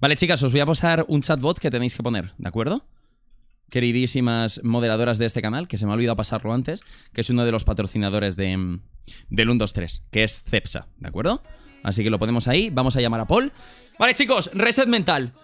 Vale, chicas, os voy a pasar un chatbot que tenéis que poner, ¿de acuerdo? Queridísimas moderadoras de este canal, que se me ha olvidado pasarlo antes, que es uno de los patrocinadores de, mm, del 123, que es Cepsa, ¿de acuerdo? Así que lo ponemos ahí, vamos a llamar a Paul. Vale, chicos, reset mental.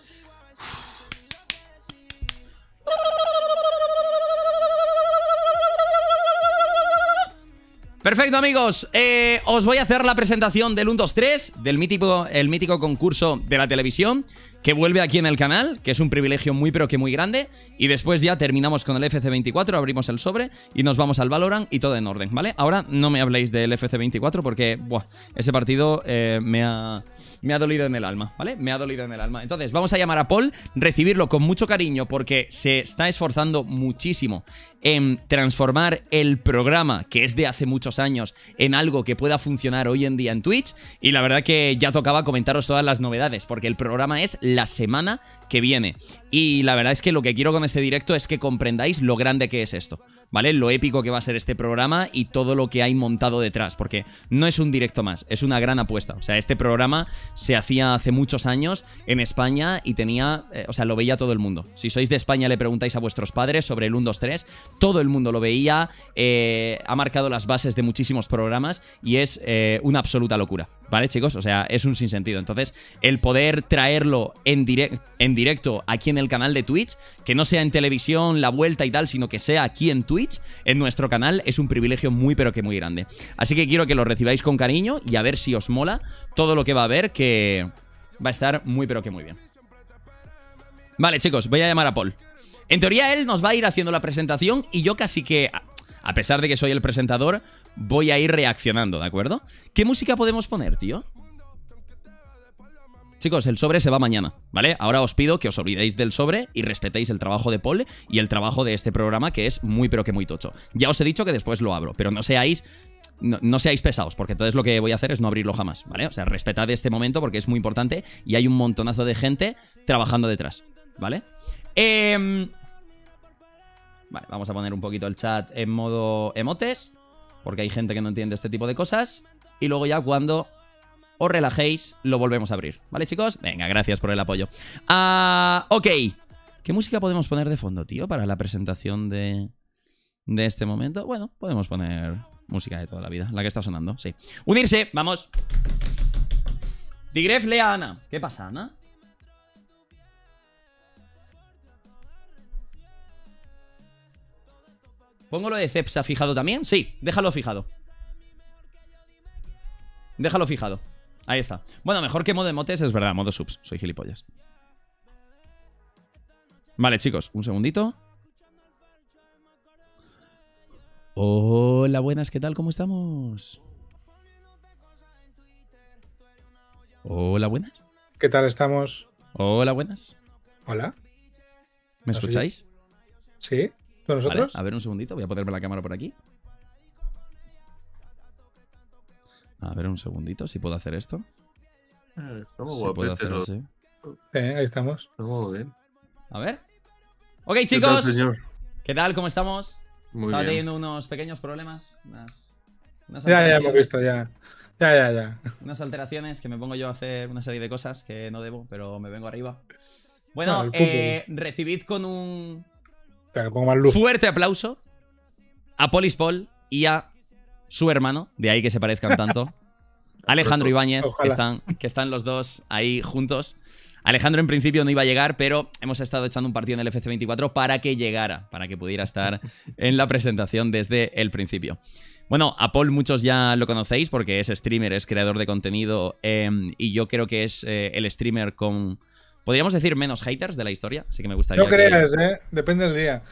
Perfecto, amigos. Eh, os voy a hacer la presentación del 1, 2, 3, del mítico, el mítico concurso de la televisión que vuelve aquí en el canal, que es un privilegio muy pero que muy grande. Y después ya terminamos con el FC24, abrimos el sobre y nos vamos al Valorant y todo en orden, ¿vale? Ahora no me habléis del FC24 porque, buah, ese partido eh, me, ha, me ha dolido en el alma, ¿vale? Me ha dolido en el alma. Entonces, vamos a llamar a Paul, recibirlo con mucho cariño porque se está esforzando muchísimo en transformar el programa, que es de hace muchos años, en algo que pueda funcionar hoy en día en Twitch. Y la verdad que ya tocaba comentaros todas las novedades porque el programa es la semana que viene. Y la verdad es que lo que quiero con este directo es que comprendáis lo grande que es esto. ¿vale? Lo épico que va a ser este programa y todo lo que hay montado detrás, porque no es un directo más, es una gran apuesta. O sea, este programa se hacía hace muchos años en España y tenía, eh, o sea, lo veía todo el mundo. Si sois de España, le preguntáis a vuestros padres sobre el 1, 2, 3, todo el mundo lo veía, eh, ha marcado las bases de muchísimos programas y es eh, una absoluta locura, ¿vale, chicos? O sea, es un sinsentido. Entonces, el poder traerlo en directo en directo aquí en el canal de Twitch, que no sea en televisión, la vuelta y tal, sino que sea aquí en Twitch, en nuestro canal, es un privilegio muy pero que muy grande. Así que quiero que lo recibáis con cariño y a ver si os mola todo lo que va a haber, que va a estar muy pero que muy bien. Vale, chicos, voy a llamar a Paul. En teoría él nos va a ir haciendo la presentación y yo casi que, a pesar de que soy el presentador, voy a ir reaccionando, ¿de acuerdo? ¿Qué música podemos poner, tío? Chicos, el sobre se va mañana, ¿vale? Ahora os pido que os olvidéis del sobre y respetéis el trabajo de Paul y el trabajo de este programa que es muy pero que muy tocho. Ya os he dicho que después lo abro, pero no seáis no, seáis pesados, porque entonces lo que voy a hacer es no abrirlo jamás, ¿vale? O sea, respetad este momento porque es muy importante y hay un montonazo de gente trabajando detrás, ¿vale? Em, vale, vamos a poner un poquito el chat en modo emotes, porque hay gente que no entiende este tipo de cosas. Y luego ya cuando os relajéis, lo volvemos a abrir. ¿Vale, chicos? Venga, gracias por el apoyo. Ah, ok. ¿Qué música podemos poner de fondo, tío, para la presentación de, de este momento? Bueno, podemos poner música de toda la vida, la que está sonando, sí. ¡Unirse! ¡Vamos! Tigref lea a Ana. ¿Qué pasa, Ana? ¿Pongo lo de Cepsa fijado también? Sí, déjalo fijado. Déjalo fijado. Ahí está. Bueno, mejor que modo emotes es verdad, modo subs. Soy gilipollas. Vale, chicos, un segundito. Hola, buenas, ¿qué tal? ¿Cómo estamos? Hola, buenas. ¿Qué tal estamos? Hola, buenas. Hola. ¿Me escucháis? Sí. nosotros? a ver un segundito, voy a ponerme la cámara por aquí. A ver un segundito, si puedo hacer esto. Eh, estamos eh, ahí estamos. A ver. Ok, chicos. ¿Qué tal, ¿Cómo estamos? Muy Estaba teniendo unos pequeños problemas. Unas, ya, ya hemos visto, ya. Ya, ya, ya. Unas alteraciones que me pongo yo a hacer una serie de cosas que no debo, pero me vengo arriba. Bueno, eh, recibid con un fuerte aplauso a Polispol y a su hermano, de ahí que se parezcan tanto. Alejandro Ibáñez, que están, que están los dos ahí juntos. Alejandro en principio no iba a llegar, pero hemos estado echando un partido en el FC24 para que llegara, para que pudiera estar en la presentación desde el principio. Bueno, a Paul muchos ya lo conocéis porque es streamer, es creador de contenido eh, y yo creo que es eh, el streamer con Podríamos decir menos haters de la historia, así que me gustaría. No creas, ¿eh? Depende del día.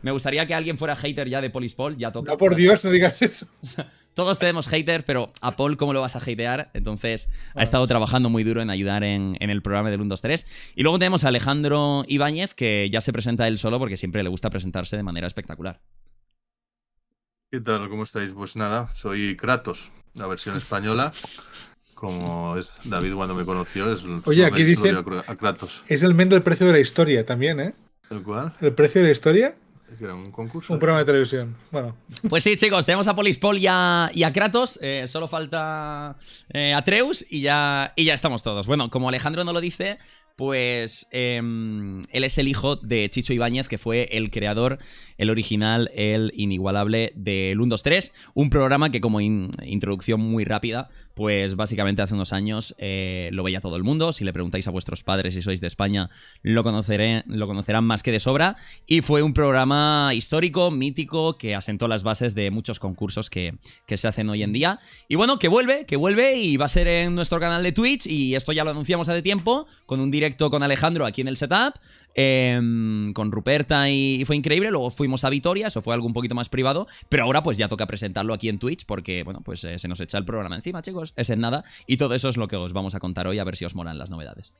Me gustaría que alguien fuera hater ya de Polispol, ya toca. No, por Dios, no digas eso. Todos tenemos haters, pero a Paul, ¿cómo lo vas a hatear? Entonces, ha estado trabajando muy duro en ayudar en, en el programa del 1-2-3. Y luego tenemos a Alejandro Ibáñez, que ya se presenta él solo porque siempre le gusta presentarse de manera espectacular. ¿Qué tal? ¿Cómo estáis? Pues nada, soy Kratos, la versión española como es David cuando me conoció. Es Oye, aquí a Kratos. Es el Mendo del precio de la historia también, ¿eh? ¿El cuál? ¿El precio de la historia? era un concurso. Un ¿eh? programa de televisión. Bueno. Pues sí, chicos, tenemos a Polis y a, y a Kratos. Eh, solo falta eh, Atreus y ya, y ya estamos todos. Bueno, como Alejandro no lo dice, pues em, él es el hijo de Chicho Ibáñez, que fue el creador, el original, el inigualable del 1-2-3. un programa que como introducción muy rápida, pues básicamente hace unos años eh, lo veía todo el mundo. Si le preguntáis a vuestros padres si sois de España, lo, lo conocerán más que de sobra. Y fue un programa histórico, mítico, que asentó las bases de muchos concursos que, que se hacen hoy en día. Y bueno, que vuelve, que vuelve y va a ser en nuestro canal de Twitch y esto ya lo anunciamos hace tiempo con un directo con Alejandro aquí en el setup, em, con Ruperta y, fue increíble. Luego fuimos a Vitoria, eso fue algo un poquito más privado, pero ahora pues ya toca presentarlo aquí en Twitch porque, bueno, pues eh, se nos echa el programa encima, chicos, es en nada. Y todo eso es lo que os vamos a contar hoy, a ver si os molan las novedades.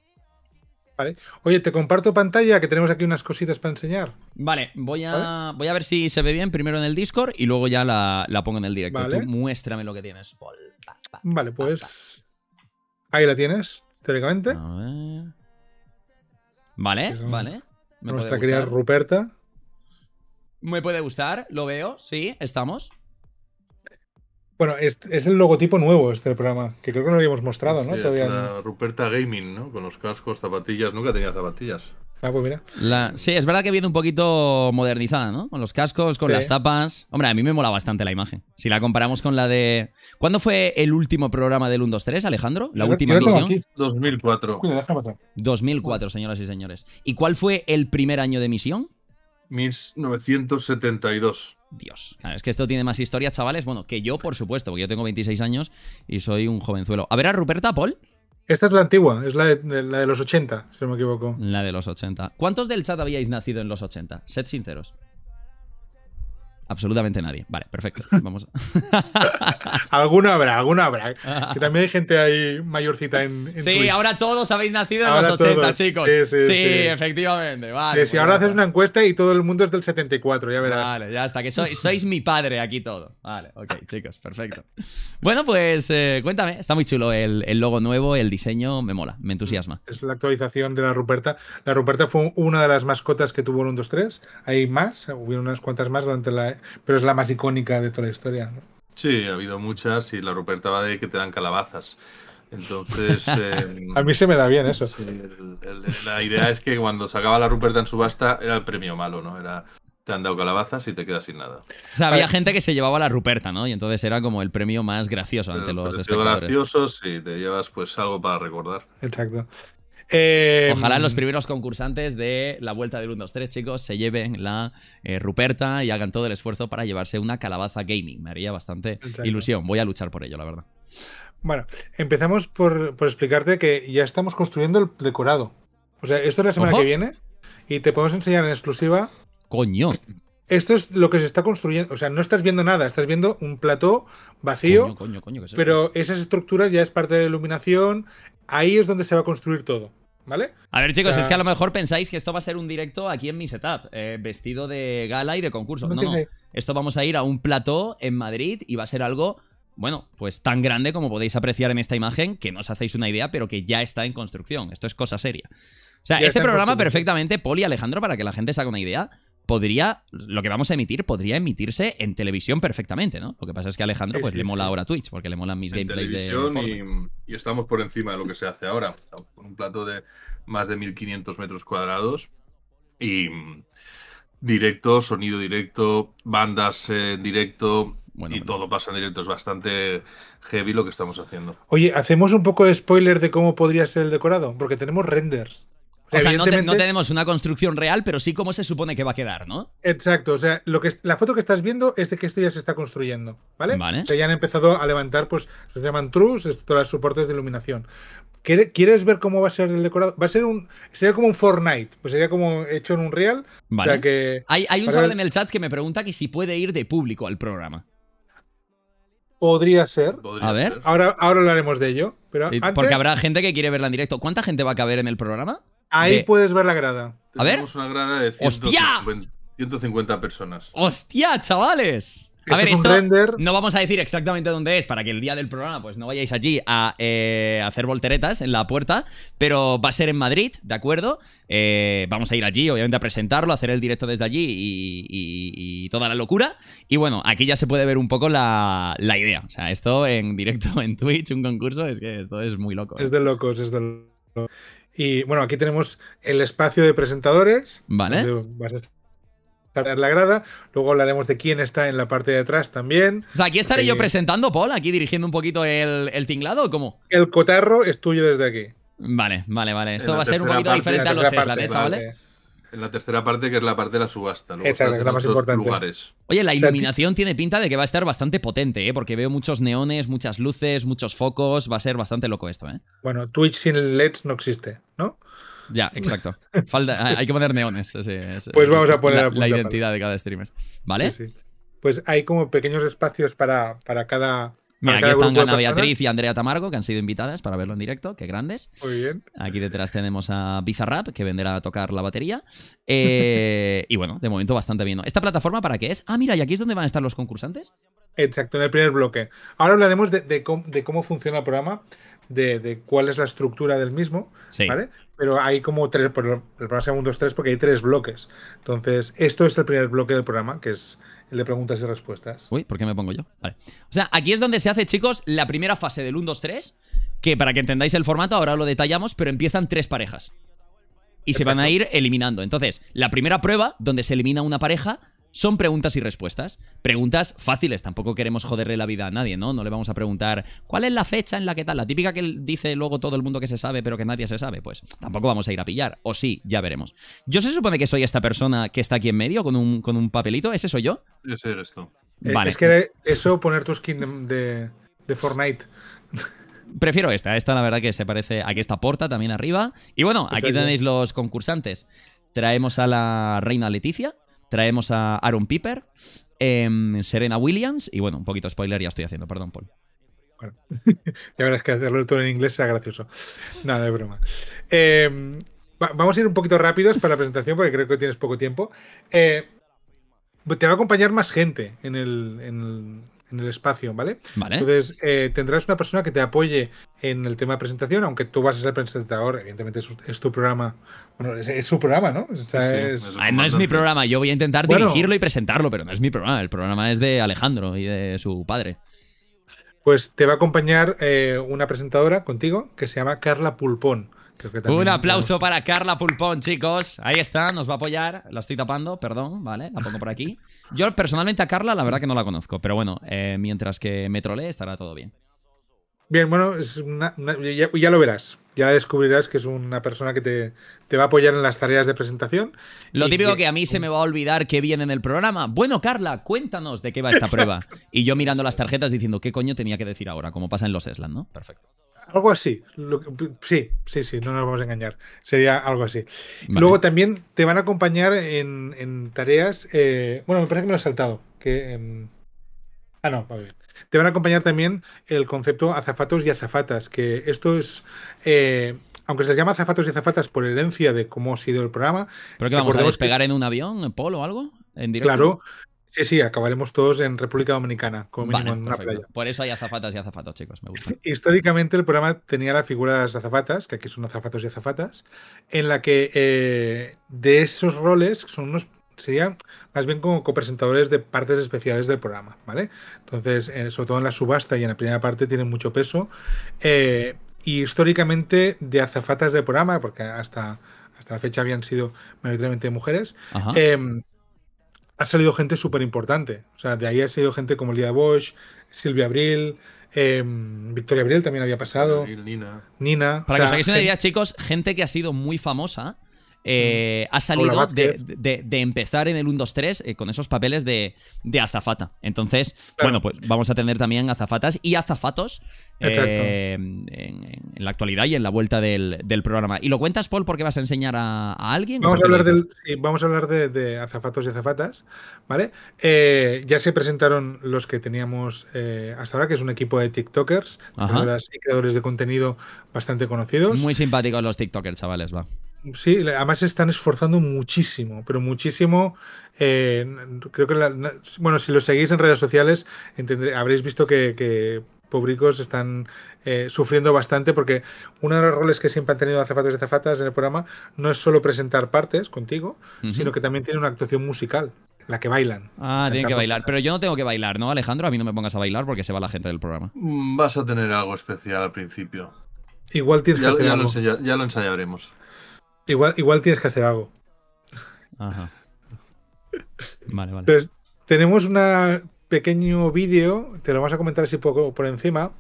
Vale. Oye, te comparto pantalla que tenemos aquí unas cositas para enseñar. Vale, voy a, Voy a ver si se ve bien primero en el Discord y luego ya la, pongo en el directo. Tú muéstrame lo que tienes, vale, pues. Ahí la tienes, teóricamente. A Vale, vale. Me nuestra puede Ruperta. Me puede gustar, lo veo, sí, estamos. Bueno, es, es, el logotipo nuevo este programa, que creo que no lo habíamos mostrado, ¿no? Ruperta Gaming, ¿no? Con los cascos, zapatillas, nunca tenía zapatillas. Ah, pues mira. La, sí, es verdad que viene un poquito modernizada, ¿no? Con los cascos, con las tapas. Hombre, a mí me mola bastante la imagen. Si la comparamos con la de. ¿Cuándo fue el último programa del 1 2 Alejandro? ¿La última emisión? 2004. 2004, señoras y señores. ¿Y cuál fue el primer año de emisión? 1972. Dios, claro, es que esto tiene más historia, chavales. Bueno, que yo, por supuesto, porque yo tengo 26 años y soy un jovenzuelo. A ver a Ruperta, Paul. Esta es la antigua, es la de, los 80, si no me equivoco. La de los 80. ¿Cuántos del chat habíais nacido en los 80? Sed sinceros. Absolutamente nadie. Vale, perfecto. Vamos. alguna habrá, alguna habrá. Que también hay gente ahí mayorcita en. en sí, ahora todos habéis nacido en los 80, chicos. Sí, efectivamente. Vale. si pues ahora haces una encuesta y todo el mundo es del 74, ya verás. Vale, ya está. Que sois, sois mi padre aquí todo. Vale, ok, chicos, perfecto. Bueno, pues eh, cuéntame. Está muy chulo el, logo nuevo, el diseño, me mola, me entusiasma. Es la actualización de la Ruperta. La Ruperta fue una de las mascotas que tuvo en un 2-3. Hay más, hubo unas cuantas más durante la pero es la más icónica de toda la historia. ¿no? Sí, ha habido muchas y la Ruperta va de que te dan calabazas. Entonces. Em, a mí se me da bien eso. Sí, la idea es que cuando sacaba la Ruperta en subasta era el premio malo, ¿no? Era. Te han dado calabazas y te quedas sin nada. O sea, había gente que se llevaba la Ruperta, ¿no? Y entonces era como el premio más gracioso ante el los espectadores. gracioso, sí, te llevas pues algo para recordar. Exacto. Em, Ojalá los primeros concursantes de la vuelta del 1-2-3, chicos, se lleven la eh, Ruperta y hagan todo el esfuerzo para llevarse una calabaza gaming. Me haría bastante ilusión. Voy a luchar por ello, la verdad. Bueno, empezamos por, explicarte que ya estamos construyendo el decorado. O sea, esto es la semana que viene y te podemos enseñar en exclusiva. Coño. Esto es lo que se está construyendo. O sea, no estás viendo nada, estás viendo un plató vacío. Coño, coño, pero esas estructuras ya es parte de la iluminación. Ahí es donde se va a construir todo. A ver, chicos, es que a lo mejor pensáis que esto va a ser un directo aquí en mi setup, eh, vestido de gala y de concurso. No, no, esto vamos a ir a un plató en Madrid y va a ser algo, bueno, pues tan grande como podéis apreciar en esta imagen, que no os hacéis una idea, pero que ya está en construcción. Esto es cosa seria. O sea, este programa perfectamente, Poli Alejandro, para que la gente saque una idea, podría, lo que vamos a emitir podría emitirse en televisión perfectamente, ¿no? Lo que pasa es que Alejandro pues le mola ahora Twitch, porque le molan mis gameplays de... Y, y, estamos por encima de lo que se hace ahora. con un plato de más de 1500 metros cuadrados y mm, directo, sonido directo, bandas en directo, y todo pasa en directo, es bastante heavy lo que estamos haciendo. Oye, hacemos un poco de spoiler de cómo podría ser el decorado, porque tenemos renders. O sea, no, tenemos una construcción real, pero sí cómo se supone que va a quedar, ¿no? Exacto, o sea, lo que, la foto que estás viendo es de que esto ya se está construyendo, ¿vale? vale. O ya han empezado a levantar, pues, se llaman trus, los soportes de iluminación. ¿Quieres ver cómo va a ser el decorado? Va a ser un. Sería como un Fortnite. Pues sería como hecho en un real. Vale. Hay, un chaval en el chat que me pregunta si puede ir de público al programa. Podría ser. a ver. Ahora, ahora hablaremos de ello. Pero Porque habrá gente que quiere verla en directo. ¿Cuánta gente va a caber en el programa? Ahí puedes ver la grada. A Tenemos una grada de 150, personas. ¡Hostia, chavales! A ver, esto no vamos a decir exactamente dónde es para que el día del programa pues no vayáis allí a eh, hacer volteretas en la puerta, pero va a ser en Madrid, ¿de acuerdo? Eh, vamos a ir allí, obviamente, a presentarlo, a hacer el directo desde allí y, toda la locura. Y bueno, aquí ya se puede ver un poco la, idea. O sea, esto en directo en Twitch, un concurso, es que esto es muy loco. Es ¿eh? de locos, es de locos. Y bueno, aquí tenemos el espacio de presentadores. Vale. Vas a estar en la grada. Luego hablaremos de quién está en la parte de atrás también. O sea, aquí estaré yo eh, presentando, Paul, aquí dirigiendo un poquito el, tinglado, ¿o ¿cómo? El cotarro es tuyo desde aquí. Vale, vale, vale. Esto va a ser un poquito diferente a los chavales. En la tercera parte, que es la parte de la subasta. Luego la más importante. Lugares. Oye, la iluminación tiene pinta de que va a estar bastante potente, ¿eh? porque veo muchos neones, muchas luces, muchos focos. Va a ser bastante loco esto. ¿eh? Bueno, Twitch sin LEDs no existe. Ya, exacto. Falta, hay que poner neones. pues vamos a poner la, identidad de cada streamer. ¿Vale? Pues hay como pequeños espacios para, para cada. Mira, aquí están Ana Beatriz y Andrea Tamargo, que han sido invitadas para verlo en directo, qué grandes. Muy bien. Aquí detrás tenemos a Bizarrap, que vendrá a tocar la batería. Eh, y bueno, de momento bastante bien. ¿Esta plataforma para qué es? Ah, mira, y aquí es donde van a estar los concursantes. Exacto, en el primer bloque. Ahora hablaremos de, cómo, funciona el programa, de, cuál es la estructura del mismo, sí. ¿vale? pero hay como tres, por el programa se llama 1, 2, 3 porque hay tres bloques. Entonces, esto es el primer bloque del programa, que es el de preguntas y respuestas. Uy, ¿por qué me pongo yo? Vale. O sea, aquí es donde se hace, chicos, la primera fase del 1, 2, 3, que para que entendáis el formato, ahora lo detallamos, pero empiezan tres parejas. Y se van a ir eliminando. Entonces, la primera prueba, donde se elimina una pareja, son preguntas y respuestas. Preguntas fáciles, tampoco queremos joderle la vida a nadie, ¿no? No le vamos a preguntar cuál es la fecha en la que tal, la típica que dice luego todo el mundo que se sabe, pero que nadie se sabe, pues tampoco vamos a ir a pillar, o sí, ya veremos. Yo se supone que soy esta persona que está aquí en medio con un, con un papelito, ¿ese soy yo? Ese soy esto. Es que eso, poner tu skin de, Fortnite. Prefiero esta, esta la verdad que se parece. Aquí está Porta también arriba. Y bueno, aquí tenéis los concursantes. Traemos a la reina Leticia, Traemos a Aaron Piper, em, Serena Williams y bueno, un poquito de spoiler ya estoy haciendo, perdón, Paul. Bueno, ya verás que hacerlo todo en inglés sea gracioso. Nada, de broma. Em, vamos a ir un poquito rápidos para la presentación porque creo que tienes poco tiempo. Eh, te va a acompañar más gente en el, en el espacio, ¿vale? Vale. Entonces, eh, tendrás una persona que te apoye en el tema de presentación, aunque tú vas a ser presentador, evidentemente es, tu programa. Bueno, es, su programa, ¿no? es, no es mi programa, yo voy a intentar dirigirlo y presentarlo, pero no es mi programa, el programa es de Alejandro y de su padre. Pues te va a acompañar eh, una presentadora contigo que se llama Carla Pulpón. Un aplauso para Carla Pulpón, chicos. Ahí está, nos va a apoyar. La estoy tapando, perdón, ¿vale? La pongo por aquí. Yo personalmente a Carla la verdad que no la conozco, pero bueno, eh, mientras que me trolee estará todo bien. Bien, bueno, ya, lo verás. Ya descubrirás que es una persona que te, va a apoyar en las tareas de presentación. Lo típico que, a mí se me va a olvidar que viene en el programa. Bueno, Carla, cuéntanos de qué va esta prueba. Y yo mirando las tarjetas diciendo qué coño tenía que decir ahora, como pasa en los Eslan, ¿no? Perfecto. Algo así. sí, sí, sí, no nos vamos a engañar. Sería algo así. Luego también te van a acompañar en, tareas. Eh, bueno, me parece que me lo he saltado. Que, em, ah, no, va bien. Te van a acompañar también el concepto azafatos y azafatas, que esto es. Eh, aunque se les llama azafatos y azafatas por herencia de cómo ha sido el programa. ¿Pero que vamos a despegar en un avión, en polo o algo? ¿En directo? Claro, Sí, sí, acabaremos todos en República Dominicana, como mínimo en una playa. Por eso hay azafatas y azafatos, chicos, me gusta. Históricamente el programa tenía la figura de las azafatas, que aquí son azafatos y azafatas, en la que eh, de esos roles son unos serían más bien como copresentadores de partes especiales del programa, ¿vale? Entonces, eh, sobre todo en la subasta y en la primera parte tienen mucho peso. Eh, y históricamente de azafatas del programa, porque hasta, hasta la fecha habían sido mayoritariamente mujeres, em, ha salido gente súper importante. O sea, de ahí ha salido gente como Lía Bosch, Silvia Abril, em, Victoria Abril también había pasado. Nina. Nina. Para que os hagáis una idea, chicos, gente que ha sido muy famosa eh, ha salido de, empezar en el 1-2-3 eh, con esos papeles de, azafata. Entonces, bueno, pues vamos a tener también azafatas y azafatos eh, en, la actualidad y en la vuelta del, programa. ¿Y lo cuentas, Paul, porque vas a enseñar a, alguien? Vamos a, hablar vamos a hablar de, azafatos y azafatas, ¿vale? ya se presentaron los que teníamos hasta ahora, que es un equipo de TikTokers, y creadores de contenido bastante conocidos. Muy simpáticos los TikTokers, chavales, va. Sí, además se están esforzando muchísimo, pero muchísimo. Eh, creo que, bueno, si lo seguís en redes sociales, habréis visto que, que públicos están eh, sufriendo bastante porque uno de los roles que siempre han tenido azafatos y azafatas en el programa no es solo presentar partes contigo, sino que también tiene una actuación musical, la que bailan. Ah, tienen que bailar. Pero yo no tengo que bailar, ¿no, Alejandro? A mí no me pongas a bailar porque se va la gente del programa. Mm, vas a tener algo especial al principio. Igual tienes que ya lo ensayaremos. Igual, tienes que hacer algo. Ajá. Vale, vale. tenemos un pequeño vídeo, te lo vamos a comentar así poco por encima,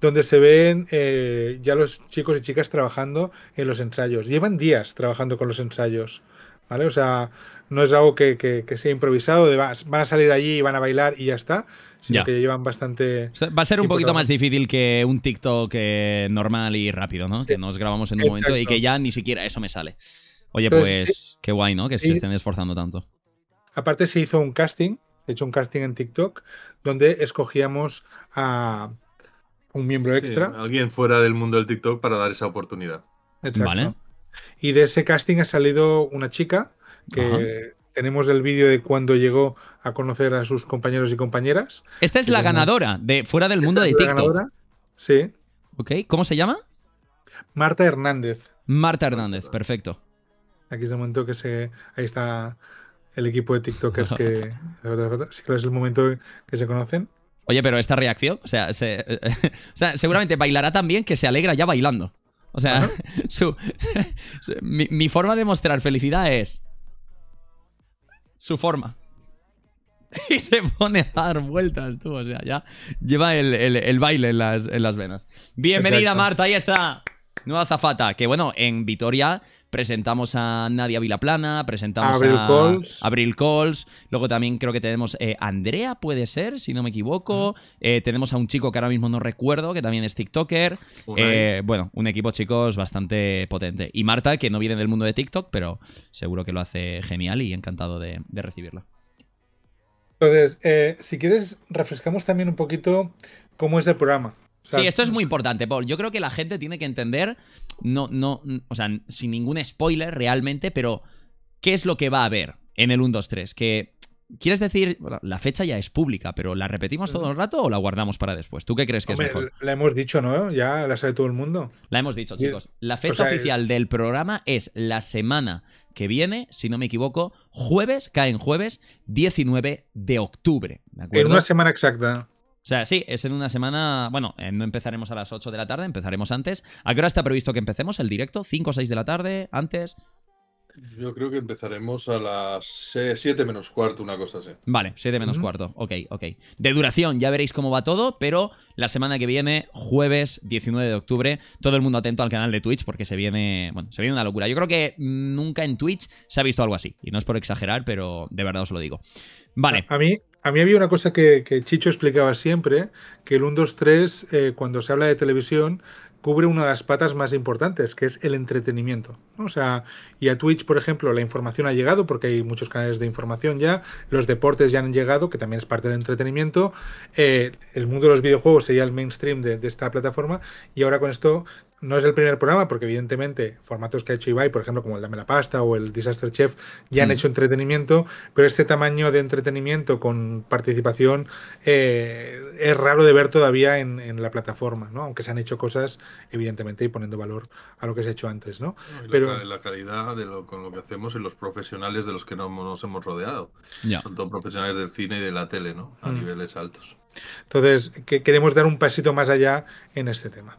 donde se ven eh, ya los chicos y chicas trabajando en los ensayos. Llevan días trabajando con los ensayos, ¿vale? O sea, no es algo que, que sea improvisado, de van a salir allí y van a bailar y ya está, que llevan bastante. Va a ser un poquito más difícil que un TikTok eh, normal y rápido, ¿no? Que nos grabamos en un momento y que ya ni siquiera eso me sale. Oye, pues, pues qué guay, ¿no? Que se estén esforzando tanto. Aparte, se hizo un casting, he hecho, un casting en TikTok, donde escogíamos a un miembro extra. alguien fuera del mundo del TikTok para dar esa oportunidad. Vale. Y de ese casting ha salido una chica que tenemos el vídeo de cuando llegó a conocer a sus compañeros y compañeras. Esta es la ganadora de Fuera del Mundo de TikTok. ¿La Ganadora, sí. ¿cómo se llama? Marta Hernández. Marta Hernández, perfecto. Aquí es el momento que se. Ahí está el equipo de TikTokers que. sí, claro, es el momento que se conocen. Oye, pero esta reacción, o sea, eh, eh, seguramente bailará también que se alegra ya bailando. O sea, mi, mi forma de mostrar felicidad es su forma. Y se pone a dar vueltas, tú. O sea, ya lleva el, baile en las, venas. Bienvenida, Marta, ahí está. Nueva Zafata, que bueno, en Vitoria presentamos a Nadia Vilaplana, presentamos a Abril Calls luego también creo que tenemos a eh, Andrea, puede ser, si no me equivoco, eh, tenemos a un chico que ahora mismo no recuerdo, que también es TikToker, eh, bueno, un equipo chicos bastante potente. Y Marta, que no viene del mundo de TikTok, pero seguro que lo hace genial y encantado de, de recibirlo. Entonces, si quieres, refrescamos también un poquito cómo es el programa sí, esto es muy importante, Paul. Yo creo que la gente tiene que entender, no, no, o sea, sin ningún spoiler realmente, pero ¿qué es lo que va a haber en el 1, 2, 3? Que ¿Quieres decir, la fecha ya es pública, pero ¿la repetimos todo el rato o la guardamos para después? ¿Tú qué crees que es mejor? La hemos dicho, ¿no? Ya la sabe todo el mundo. La hemos dicho, chicos. La fecha oficial del programa es la semana que viene, si no me equivoco, jueves, cae en jueves 19 de octubre. ¿de acuerdo? En una semana exacta. O sea, sí, es en una semana. Bueno, eh, no empezaremos a las 8 de la tarde, empezaremos antes. ¿A qué hora está previsto que empecemos el directo? ¿5 o 6 de la tarde? ¿Antes? Yo creo que empezaremos a las 7 menos cuarto, una cosa así. Vale, 7 menos cuarto. Ok, ok. De duración, ya veréis cómo va todo, pero la semana que viene, jueves 19 de octubre, todo el mundo atento al canal de Twitch porque se viene, bueno, se viene una locura. Yo creo que nunca en Twitch se ha visto algo así. Y no es por exagerar, pero de verdad os lo digo. Vale. A mí, a mí había una cosa que, Chicho explicaba siempre, que el 1-2-3, eh, cuando se habla de televisión, cubre una de las patas más importantes, que es el entretenimiento. O sea, y a Twitch, por ejemplo, la información ha llegado, porque hay muchos canales de información ya, los deportes ya han llegado, que también es parte del entretenimiento, eh, el mundo de los videojuegos sería el mainstream de, esta plataforma, y ahora con esto no es el primer programa, porque evidentemente formatos que ha hecho Ibai, por ejemplo, como el Dame la Pasta o el Disaster Chef, ya han mm. hecho entretenimiento, pero este tamaño de entretenimiento con participación eh, es raro de ver todavía en, la plataforma, ¿no? Aunque se han hecho cosas, evidentemente, y poniendo valor a lo que se ha hecho antes, ¿no? pero la, calidad de lo, con lo que hacemos y los profesionales de los que nos, hemos rodeado. Son todos profesionales del cine y de la tele, ¿no? A mm. niveles altos. Entonces, queremos dar un pasito más allá en este tema.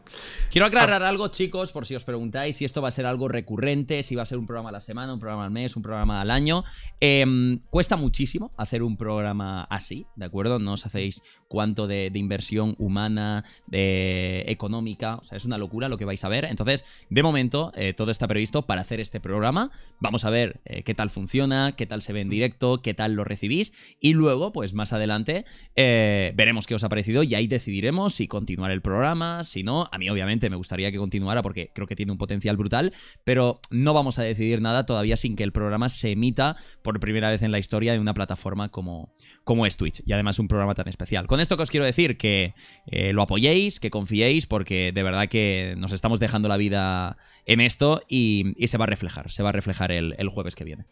Quiero ah. aclarar algo, chicos, por si os preguntáis si esto va a ser algo recurrente, si va a ser un programa a la semana, un programa al mes, un programa al año. Em, cuesta muchísimo hacer un programa así, ¿de acuerdo? No os hacéis cuánto de, inversión humana, económica, o sea, es una locura lo que vais a ver. Entonces, de momento, eh, todo está previsto para hacer este programa. Vamos a ver eh, qué tal funciona, qué tal se ve en directo, qué tal lo recibís y luego, pues más adelante, eh, veremos veremos qué os ha parecido y ahí decidiremos si continuar el programa, si no. A mí obviamente me gustaría que continuara porque creo que tiene un potencial brutal, pero no vamos a decidir nada todavía sin que el programa se emita por primera vez en la historia de una plataforma como, como es Twitch y además un programa tan especial. Con esto que os quiero decir que eh, lo apoyéis, que confiéis porque de verdad que nos estamos dejando la vida en esto y, se va a reflejar, se va a reflejar el jueves que viene.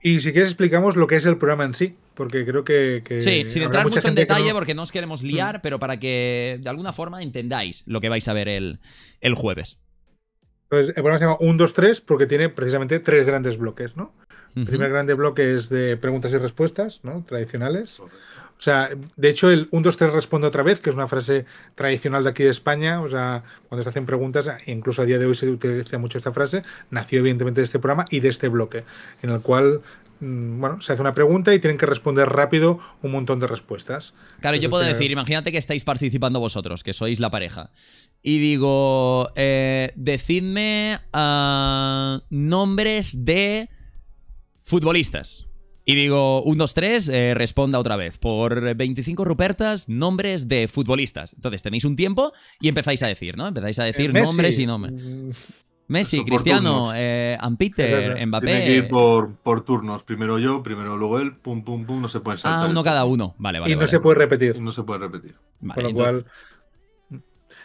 Y si quieres explicamos lo que es el programa en sí, porque creo que... sí, sin entrar mucho en detalle porque no os queremos liar, mm. pero para que de alguna forma entendáis lo que vais a ver el, el jueves. Entonces, pues, el programa se llama 1, 2, 3 porque tiene precisamente tres grandes bloques, ¿no? El primer grande bloque es de preguntas y respuestas, ¿no? Tradicionales. O sea, de hecho, el 1, 2, 3 responde otra vez, que es una frase tradicional de aquí de España. O sea, cuando se hacen preguntas, incluso a día de hoy se utiliza mucho esta frase. Nació, evidentemente, de este programa y de este bloque, en el cual mm, bueno, se hace una pregunta y tienen que responder rápido un montón de respuestas. Claro, yo puedo decir, imagínate que estáis participando vosotros, que sois la pareja. Y digo, eh, decidme ah, nombres de futbolistas. Y digo, 1, 2, 3, responda otra vez. Por 25 rupertas, nombres de futbolistas. Entonces tenéis un tiempo y empezáis a decir, ¿no? Empezáis a decir eh, nombres y nombres. Mm. Messi, Cristiano, eh, Ampiter, Mbappé. Tiene que ir por, por, turnos. Primero yo, primero luego él, pum, pum, pum. No se puede saltar. Ah, uno cada uno. Vale, vale. Y no se puede repetir. no se puede repetir. Vale, Con lo cual.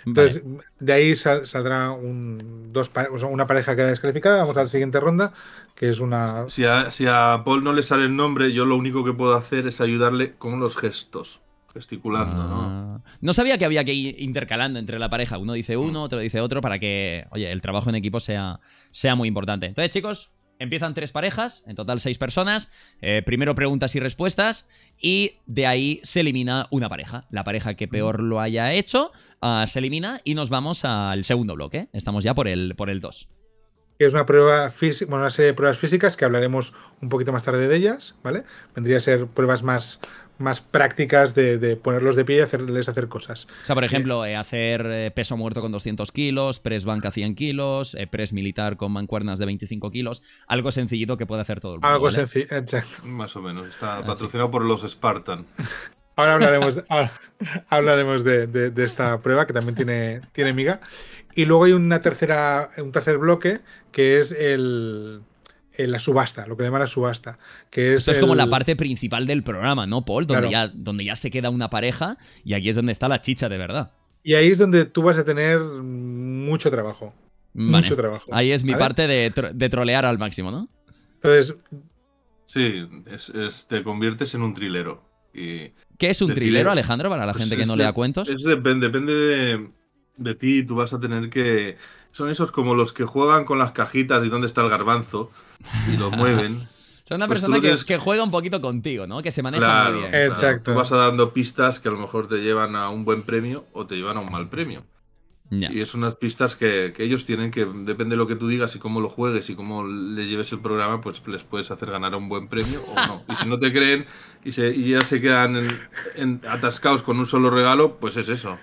Entonces, de ahí saldrá un, dos, una pareja queda descalificada. Vamos a la siguiente ronda que es una... Si a, Paul no le sale el nombre, yo lo único que puedo hacer es ayudarle con los gestos, gesticulando, ¿no? Ah. No sabía que había que ir intercalando entre la pareja. Uno dice uno, otro dice otro, para que, oye, el trabajo en equipo sea, sea muy importante. Entonces, chicos, Empiezan tres parejas, en total seis personas. Eh, primero preguntas y respuestas. Y de ahí se elimina una pareja. La pareja que peor lo haya hecho ah, se elimina y nos vamos al segundo bloque. Estamos ya por el Por el dos que es una prueba física, bueno, una serie de pruebas físicas que hablaremos un poquito más tarde de ellas, ¿vale? Vendría a ser pruebas más, más prácticas de, ponerlos de pie y hacerles hacer cosas. O sea, por ejemplo, eh, hacer eh, peso muerto con 200 kilos, press banca 100 kilos, eh, press militar con mancuernas de 25 kilos, algo sencillito que puede hacer todo el mundo. Algo sencillo, exacto. Más o menos, está patrocinado por los Spartan. Ahora hablaremos, hablaremos de, esta prueba que también tiene, tiene miga. Y luego hay una tercera, un tercer bloque que es el, la subasta, lo que llaman la subasta. Que es Esto es como la parte principal del programa, ¿no, Paul? Donde, ya, se queda una pareja y aquí es donde está la chicha de verdad. Y ahí es donde tú vas a tener mucho trabajo. Mucho trabajo. Ahí es mi parte de, trolear al máximo, ¿no? Entonces. Sí, te conviertes en un trilero. Y ¿Qué es un trilero, Alejandro, para la pues gente que no lea cuentos? depende de de ti tú vas a tener que... Son esos como los que juegan con las cajitas y dónde está el garbanzo y lo mueven. Son una pues persona que, juega un poquito contigo, ¿no? Que se maneja muy bien. Exacto. Tú vas a dando pistas que a lo mejor te llevan a un buen premio o te llevan a un mal premio. Y es unas pistas que, ellos tienen que, depende de lo que tú digas y cómo lo juegues y cómo le lleves el programa, pues les puedes hacer ganar un buen premio o no. Y si no te creen y, se, y ya se quedan atascados con un solo regalo, pues es eso.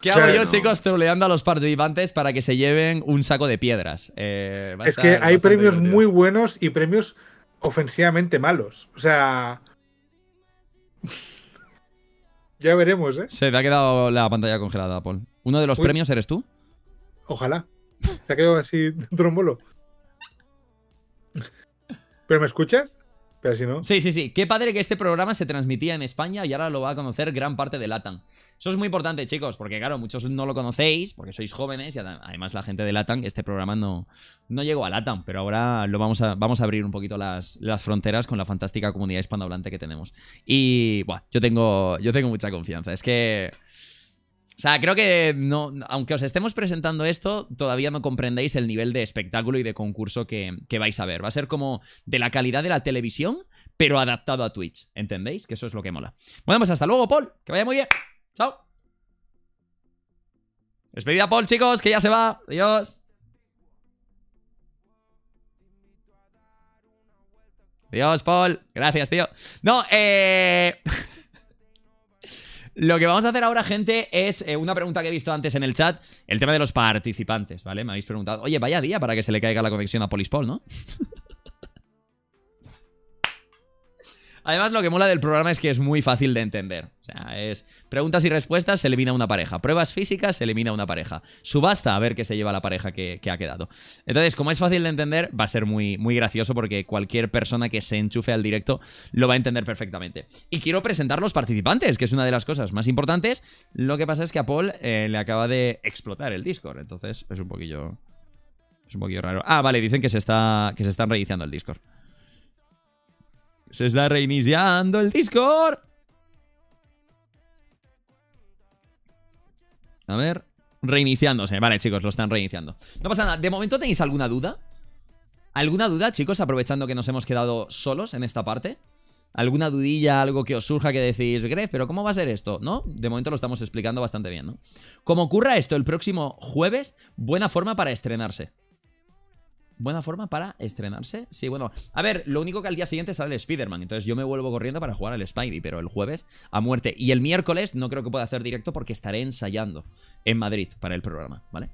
¿Qué hago yo, chicos, troleando a los participantes para que se lleven un saco de piedras? Eh, es que hay premios muy buenos y premios ofensivamente malos. O sea. ya veremos, ¿eh? Se te ha quedado la pantalla congelada, Paul. ¿Uno de los premios eres tú? Ojalá. Se ha quedado así trombolo. ¿Pero me escuchas? Sí, sí, sí. Qué padre que este programa se transmitía en España y ahora lo va a conocer gran parte de LATAM. Eso es muy importante, chicos, porque claro, muchos no lo conocéis, porque sois jóvenes y además la gente de LATAM, este programa no, no llegó a LATAM, pero ahora lo vamos a, vamos a abrir un poquito las, fronteras con la fantástica comunidad hispanohablante que tenemos. Y, bueno, yo tengo, yo tengo mucha confianza. Es que... O sea, creo que no, aunque os estemos presentando esto, todavía no comprendéis el nivel de espectáculo y de concurso que, que, vais a ver. Va a ser como de la calidad de la televisión, pero adaptado a Twitch. ¿Entendéis? Que eso es lo que mola. Bueno, pues hasta luego, Paul. Que vaya muy bien. Chao. Despedida, Paul, chicos, que ya se va. Adiós. Adiós, Paul. Gracias, tío. No, eh... Lo que vamos a hacer ahora, gente, es eh, una pregunta que he visto antes en el chat. El tema de los participantes, ¿vale? Me habéis preguntado, oye, vaya día para que se le caiga la conexión a Polispol, ¿no? Además, lo que mola del programa es que es muy fácil de entender. O sea, es preguntas y respuestas, se elimina una pareja. Pruebas físicas, se elimina una pareja. Subasta, a ver qué se lleva la pareja que, ha quedado. Entonces, como es fácil de entender, va a ser muy, muy gracioso porque cualquier persona que se enchufe al directo lo va a entender perfectamente. Y quiero presentar los participantes, que es una de las cosas más importantes. Lo que pasa es que a Paul eh, le acaba de explotar el Discord, entonces es un poquillo... Es un poquillo raro. Ah, vale, dicen que se está que se están reiniciando el Discord. Se está reiniciando el Discord. A ver. Reiniciándose. Vale, chicos, lo están reiniciando. No pasa nada. ¿De momento tenéis alguna duda? ¿Alguna duda, chicos? Aprovechando que nos hemos quedado solos en esta parte. ¿Alguna dudilla, algo que os surja que decís, Gref, pero ¿cómo va a ser esto? ¿No? De momento lo estamos explicando bastante bien, ¿no? Como ocurra esto el próximo jueves, buena forma para estrenarse. Buena forma para estrenarse. Sí, bueno. A ver, lo único que al día siguiente sale el Spider-Man. Entonces yo me vuelvo corriendo para jugar al Spidey, pero el jueves a muerte. Y el miércoles no creo que pueda hacer directo porque estaré ensayando en Madrid para el programa, ¿vale?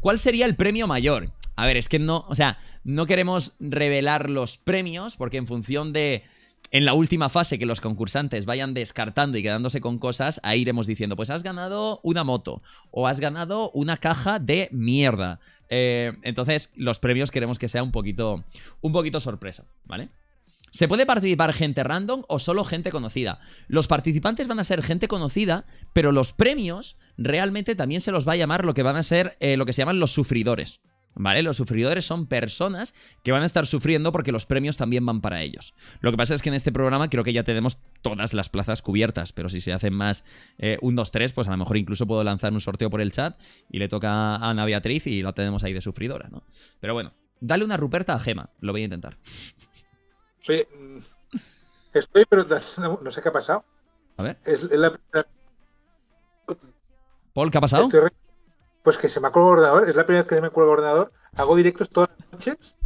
¿Cuál sería el premio mayor? A ver, es que no, o sea, no queremos revelar los premios porque en función de en la última fase que los concursantes vayan descartando y quedándose con cosas, ahí iremos diciendo, pues has ganado una moto o has ganado una caja de mierda. Eh, entonces, los premios queremos que sea un poquito, un poquito sorpresa, ¿vale? ¿Se puede participar gente random o solo gente conocida? Los participantes van a ser gente conocida, pero los premios realmente también se los va a llamar lo que van a ser eh, lo que se llaman los sufridores. ¿Vale? Los sufridores son personas que van a estar sufriendo porque los premios también van para ellos. Lo que pasa es que en este programa creo que ya tenemos todas las plazas cubiertas, pero si se hacen más eh, un dos tres pues a lo mejor incluso puedo lanzar un sorteo por el chat y le toca a Ana Beatriz y la tenemos ahí de sufridora, ¿no? Pero bueno, dale una Ruperta a Gema, lo voy a intentar. Mm, estoy, pero no sé qué ha pasado. A ver. Es Paul, ¿qué ha pasado? pues que se me acuerda el ordenador, es la primera vez que se me acuerda el ordenador, hago directos todas las noches,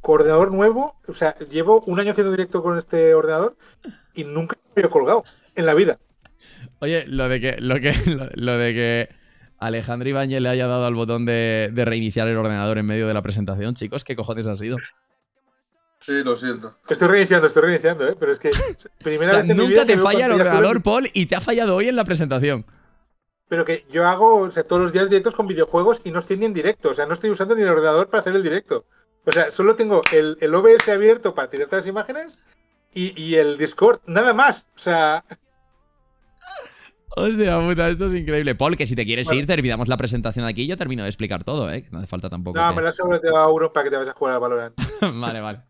Coordinador nuevo, o sea, llevo un año haciendo directo con este ordenador y nunca me he colgado en la vida. Oye, lo de que, lo que, lo, de que Alejandro Ibañez le haya dado al botón de, reiniciar el ordenador en medio de la presentación, chicos, ¿qué cojones ha sido? Sí, lo siento. Estoy reiniciando, estoy reiniciando, ¿eh? pero es que nunca te falla el ordenador, Paul, y te ha fallado hoy en la presentación pero que yo hago o todos los días directos con videojuegos y no estoy ni en directo, o sea, no estoy usando ni el ordenador para hacer el directo. O sea, solo tengo el, OBS abierto para tirarte las imágenes y, el Discord, nada más. O sea. Hostia puta, esto es increíble. Paul, que si te quieres ir, te terminamos la presentación de aquí y yo termino de explicar todo, ¿eh? No hace falta tampoco. No, me la aseguro te va a Europa que te vayas a jugar a Valorant. vale, vale.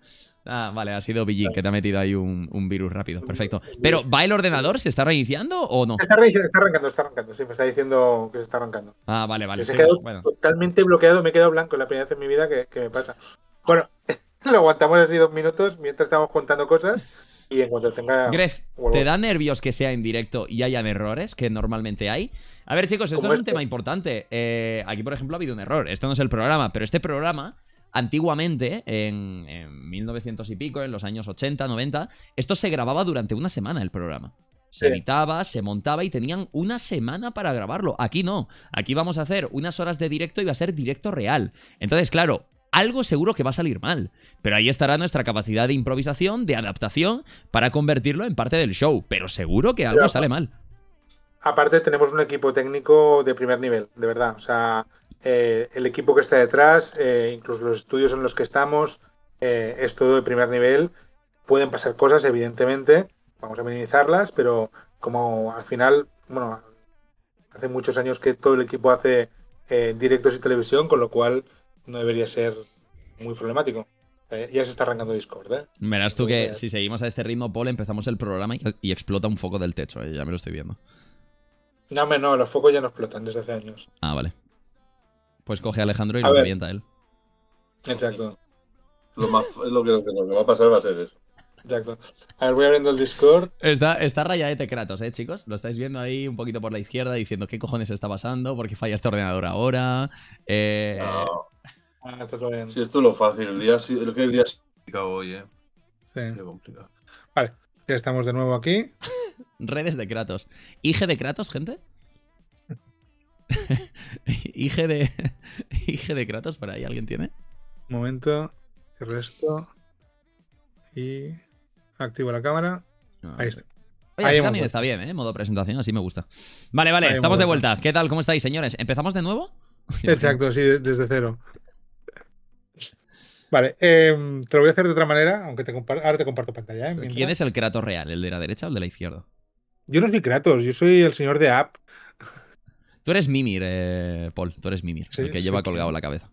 Ah, vale, ha sido Billin que te ha metido ahí un, virus rápido. Perfecto. Pero, ¿va el ordenador? ¿Se está reiniciando o no? Se está reiniciando, está arrancando, está arrancando. Sí, me está diciendo que se está arrancando. Ah, vale, vale. Se sí, totalmente bloqueado, me he quedado blanco. La primera vez en mi vida que, me pasa. Bueno, lo aguantamos así dos minutos mientras estamos contando cosas. Y en cuanto tenga. Gref, ¿te da nervios que sea en directo y hayan errores que normalmente hay? A ver, chicos, esto es un este. tema importante. Eh, aquí, por ejemplo, ha habido un error. Esto no es el programa, pero este programa Antiguamente, en, 1900 y pico, en los años 80, 90, esto se grababa durante una semana el programa. Se editaba, se montaba y tenían una semana para grabarlo. Aquí no. Aquí vamos a hacer unas horas de directo y va a ser directo real. Entonces, claro, algo seguro que va a salir mal. Pero ahí estará nuestra capacidad de improvisación, de adaptación, para convertirlo en parte del show. Pero seguro que algo sale mal. Aparte, tenemos un equipo técnico de primer nivel, de verdad. O sea, eh, el equipo que está detrás, eh, incluso los estudios en los que estamos, eh, es todo de primer nivel. Pueden pasar cosas, evidentemente, vamos a minimizarlas, pero como al final, bueno, hace muchos años que todo el equipo hace directos y televisión, con lo cual no debería ser muy problemático. ya se está arrancando Discord, ¿eh? Verás tú que si seguimos a este ritmo, Paul, empezamos el programa y, explota un foco del techo, ya me lo estoy viendo. No, no, los focos ya no explotan desde hace años. Ah, vale. Pues coge a Alejandro y lo ver. él. Exacto. Lo, más, lo, que, va a pasar va a ser eso. Exacto. A ver, voy abriendo el Discord. Está, está de Kratos, ¿eh, chicos? Lo estáis viendo ahí un poquito por la izquierda diciendo qué cojones está pasando, por qué falla este ordenador ahora. Eh... Ah, esto es lo fácil, el día, el el día es complicado hoy, ¿eh? Sí. Qué complicado. Vale, ya estamos de nuevo aquí. Redes de Kratos. Ige de Kratos, gente? IG de. de Kratos por ahí, ¿alguien tiene? Un momento. resto. Y. Activo la cámara. ahí está. ahí está bien, ¿eh? Modo presentación, así me gusta. Vale, vale, estamos de vuelta. ¿Qué tal? ¿Cómo estáis, señores? ¿Empezamos de nuevo? Exacto, sí, desde cero. Vale, em, te lo voy a hacer de otra manera, aunque te ahora te comparto pantalla. ¿eh? ¿Quién es el Kratos real? ¿El de la derecha o el de la izquierda? Yo no soy Kratos, yo soy el señor de App. Tú eres Mimir, eh, Paul. Tú eres Mimir, el que lleva colgado la cabeza.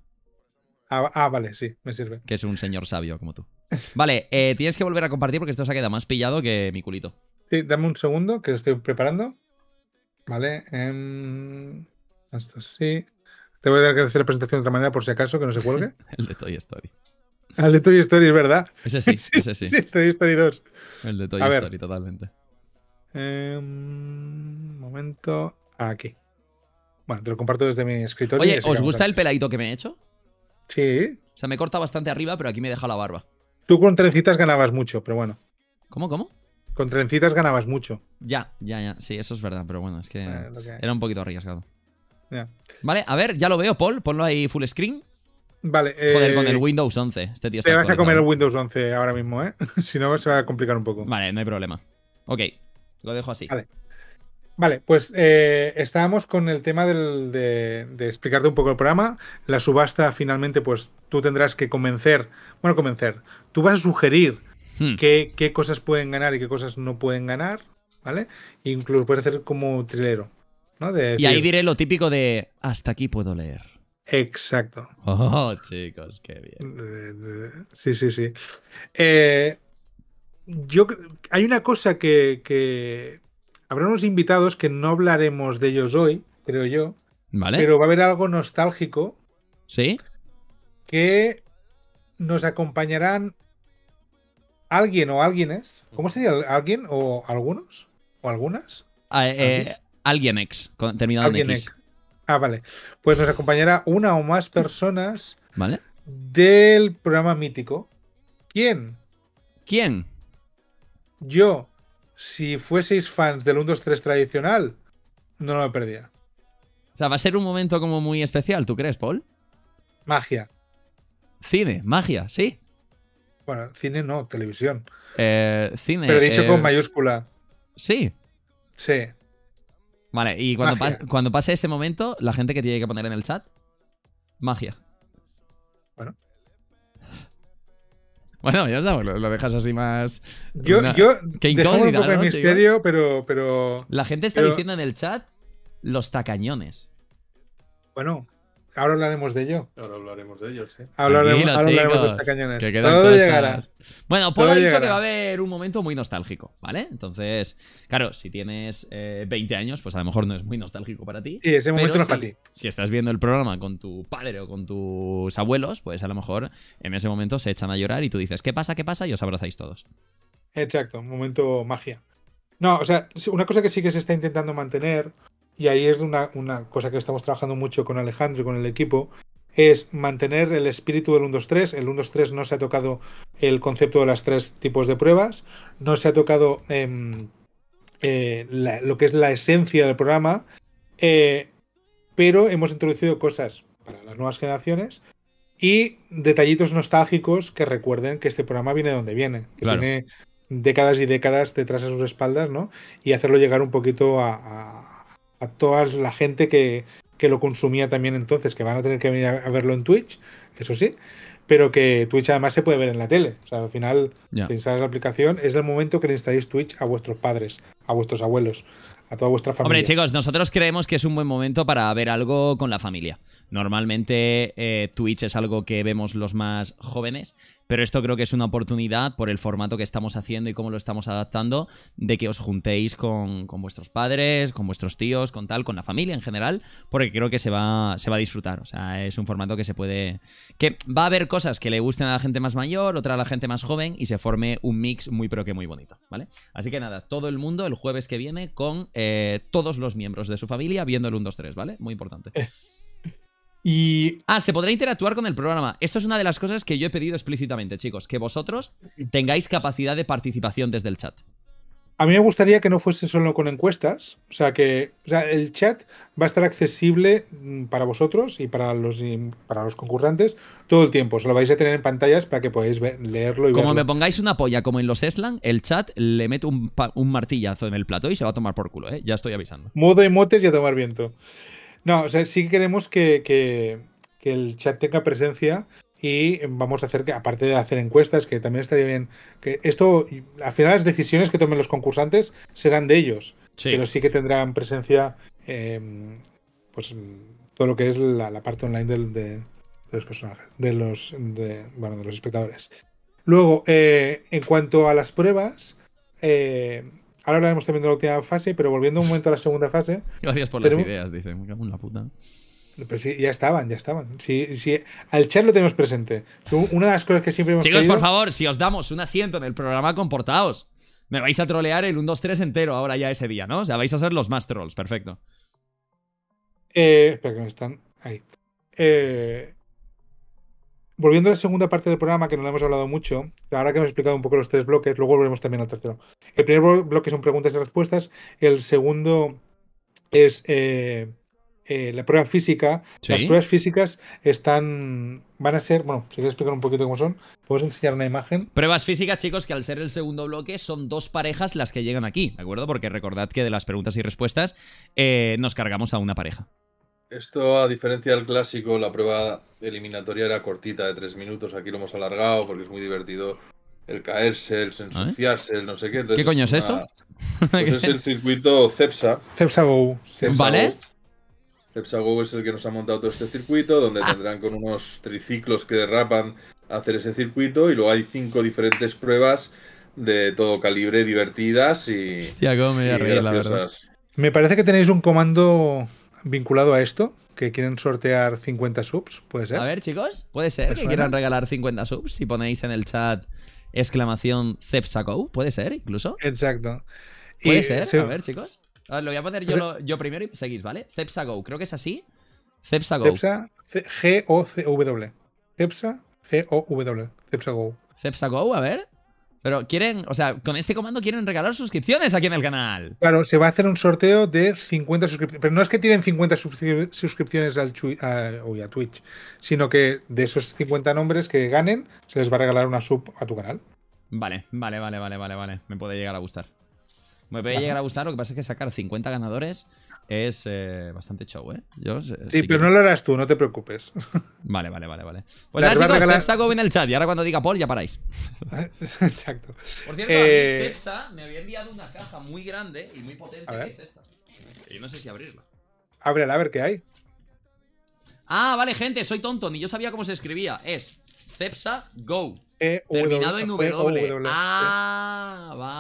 Ah, ah, vale, sí, me sirve. Que es un señor sabio como tú. Vale, eh, tienes que volver a compartir porque esto se ha quedado más pillado que mi culito. Sí, dame un segundo que lo estoy preparando. Vale, em, hasta esto sí. Te voy a dar que hacer la presentación de otra manera por si acaso, que no se cuelgue. el de Toy Story. Ah, el de Toy Story, es verdad. Ese sí, ese sí. sí, Toy Story 2. El de Toy Story, totalmente. Em, momento. Aquí. Bueno, te lo comparto desde mi escritorio. Oye, ¿os gusta el peladito que me he hecho? Sí. O sea, me corta bastante arriba, pero aquí me he dejado la barba. Tú con trencitas ganabas mucho, pero bueno. ¿Cómo, cómo? Con trencitas ganabas mucho. Ya, ya, ya. Sí, eso es verdad, pero bueno, es que, era un poquito arriesgado. Ya Vale, a ver, ya lo veo, Paul. Ponlo ahí full screen. Vale. Eh, Joder, con el Windows 11. Este tío está Te vas a comer ¿eh? el Windows 11 ahora mismo, ¿eh? si no, se va a complicar un poco. Vale, no hay problema. Ok, lo dejo así. Vale. Vale, pues eh, estábamos con el tema de, explicarte un poco el programa. La subasta finalmente, pues tú tendrás que convencer, bueno, convencer, tú vas a sugerir hmm. qué, cosas pueden ganar y qué cosas no pueden ganar, ¿vale? incluso puedes hacer como trilero, y ahí diré lo típico de, hasta aquí puedo leer. Exacto. Oh, chicos, qué bien. Sí, sí, sí. Eh, yo, hay una cosa que Habrá unos invitados que no hablaremos de ellos hoy, creo yo. Vale. Pero va a haber algo nostálgico. Sí. Que nos acompañarán alguien o alguienes. ¿Cómo mm. sería? ¿Alguien o algunos? ¿O algunas? Ah, eh, alguien ex, terminado en Ex. Ah, vale. Pues nos acompañará una o más personas ¿Vale? del programa mítico. ¿Quién? ¿Quién? Yo si fueseis fans del 1-2-3 tradicional, no lo perdía. O sea, va a ser un momento como muy especial, ¿tú crees, Paul? Magia. Cine, magia, sí. Bueno, cine no, televisión. Eh, cine. Pero dicho con eh, mayúscula. Sí. Sí. Vale, y cuando, cuando pase ese momento, la gente que tiene que poner en el chat, magia. Bueno. Bueno, ya está, lo, dejas así más. Yo, yo que un misterio, pero, pero. La gente está diciendo en el chat los tacañones. Bueno, Ahora hablaremos de ello. Ahora hablaremos de ellos, ¿eh? Hablaremos, ahora hablaremos de Que Todo Llegará. Bueno, Polo ha dicho que va a haber un momento muy nostálgico, ¿vale? Entonces, claro, si tienes 20 eh, años, pues a lo mejor no es muy nostálgico para ti. Y ese momento no es para ti. Si estás viendo el programa con tu padre o con tus abuelos, pues a lo mejor en ese momento se echan a llorar y tú dices, ¿qué pasa? ¿Qué pasa? Y os abrazáis todos. Exacto, un momento magia. No, o sea, una cosa que sí que se está intentando mantener y ahí es una, cosa que estamos trabajando mucho con Alejandro y con el equipo, es mantener el espíritu del 123 El 123 3 no se ha tocado el concepto de las tres tipos de pruebas, no se ha tocado em, eh, lo que es la esencia del programa, eh, pero hemos introducido cosas para las nuevas generaciones y detallitos nostálgicos que recuerden que este programa viene de donde viene, que tiene décadas y décadas detrás de sus espaldas, ¿no? Y hacerlo llegar un poquito a a toda la gente que, que lo consumía también entonces, que van a tener que venir a, verlo en Twitch, eso sí, pero que Twitch además se puede ver en la tele. O sea, al final te instalas la aplicación, es el momento que le instaléis Twitch a vuestros padres, a vuestros abuelos a toda vuestra familia. Hombre, chicos, nosotros creemos que es un buen momento para ver algo con la familia. Normalmente eh, Twitch es algo que vemos los más jóvenes, pero esto creo que es una oportunidad por el formato que estamos haciendo y cómo lo estamos adaptando, de que os juntéis con, vuestros padres, con vuestros tíos, con tal, con la familia en general, porque creo que se va, se va a disfrutar. O sea, es un formato que se puede... que va a haber cosas que le gusten a la gente más mayor, otra a la gente más joven, y se forme un mix muy pero que muy bonito, ¿vale? Así que nada, todo el mundo el jueves que viene con... Eh, todos los miembros de su familia viendo el 1, 2, 3, ¿vale? Muy importante. Eh, y... Ah, se podrá interactuar con el programa. Esto es una de las cosas que yo he pedido explícitamente, chicos, que vosotros tengáis capacidad de participación desde el chat. A mí me gustaría que no fuese solo con encuestas, o sea que sea, el chat va a estar accesible mm, para vosotros y para los para los concursantes todo el tiempo. Se lo vais a tener en pantallas para que podáis leerlo y Como me pongáis una polla como en los Eslan, el chat le mete un, martillazo en el plato y se va a tomar por culo, ¿eh? Ya estoy avisando. Modo emotes y a tomar viento. No, o sea, sí queremos que el chat tenga presencia y vamos a hacer que, aparte de hacer encuestas, que también estaría bien, que esto, al final las decisiones que tomen los concursantes serán de ellos, pero sí que tendrán presencia, em, pues todo lo que es la, parte online del, de, los personajes, de los, de, bueno, de los espectadores. Luego, eh, en cuanto a las pruebas, eh, ahora hablaremos también de la última fase, pero volviendo un momento a la segunda fase. Gracias por las ideas, dice, me la puta. Pero sí, ya estaban, ya estaban. al chat lo tenemos presente. Una de las cosas que siempre hemos Chicos, por favor, si os damos un asiento en el programa, comportaos. Me vais a trolear el 1, 2, 3 entero ahora ya ese día, ¿no? O sea, vais a ser los más trolls, perfecto. Eh, espera que no están ahí. Eh, volviendo a la segunda parte del programa, que no la hemos hablado mucho, ahora que hemos explicado un poco los tres bloques, luego volveremos también al tercero. El primer bloque son preguntas y respuestas, el segundo es... Eh, eh, la prueba física, las pruebas físicas están, van a ser, bueno, si quieres explicar un poquito cómo son, ¿puedes enseñar una imagen? Pruebas físicas, chicos, que al ser el segundo bloque son dos parejas las que llegan aquí, ¿de acuerdo? Porque recordad que de las preguntas y respuestas eh, nos cargamos a una pareja. Esto, a diferencia del clásico, la prueba eliminatoria era cortita, de tres minutos. Aquí lo hemos alargado porque es muy divertido el caerse, el ¿Eh? ensuciarse, el no sé qué. ¿Qué coño es, esto? Pues es el circuito CEPSA. CEPSA Go. ¿Vale? CepsaGo es el que nos ha montado todo este circuito, donde ah. tendrán con unos triciclos que derrapan hacer ese circuito y luego hay cinco diferentes pruebas de todo calibre, divertidas y, Hostia, cómo me la verdad. Me parece que tenéis un comando vinculado a esto, que quieren sortear 50 subs, ¿puede ser? A ver, chicos, puede ser que pues quieran regalar 50 subs si ponéis en el chat exclamación CepsaGo, puede ser incluso. Exacto. Puede ser, a ver, chicos. Ver, lo voy a poner yo, primero y seguís, ¿vale? Cepsa creo que es así. Cepsa Go. Cepsa G-O-C-W. Cepsa G-O-W. Cepsa Go. a ver. Pero quieren, o sea, con este comando quieren regalar suscripciones aquí en el canal. Claro, se va a hacer un sorteo de 50 suscripciones. Pero no es que tienen 50 suscripciones al a, a Twitch, sino que de esos 50 nombres que ganen, se les va a regalar una sub a tu canal. Vale, vale, vale, vale, vale, vale. Me puede llegar a gustar. Me puede llegar a gustar, lo que pasa es que sacar 50 ganadores es eh, bastante show, ¿eh? Yo, sí, pero no lo harás tú, no te preocupes. Vale, vale, vale, vale. Pues nada, chicos, Cepsa, Cepsa en el chat y ahora cuando diga Paul ya paráis. Exacto. Por cierto, eh, Cepsa me había enviado una caja muy grande y muy potente, que es esta. Yo no sé si abrirla. Ábrela, a ver qué hay. Ah, vale, gente, soy tonto, ni yo sabía cómo se escribía. Es Cepsa Go. E terminado en -W. Ah, vale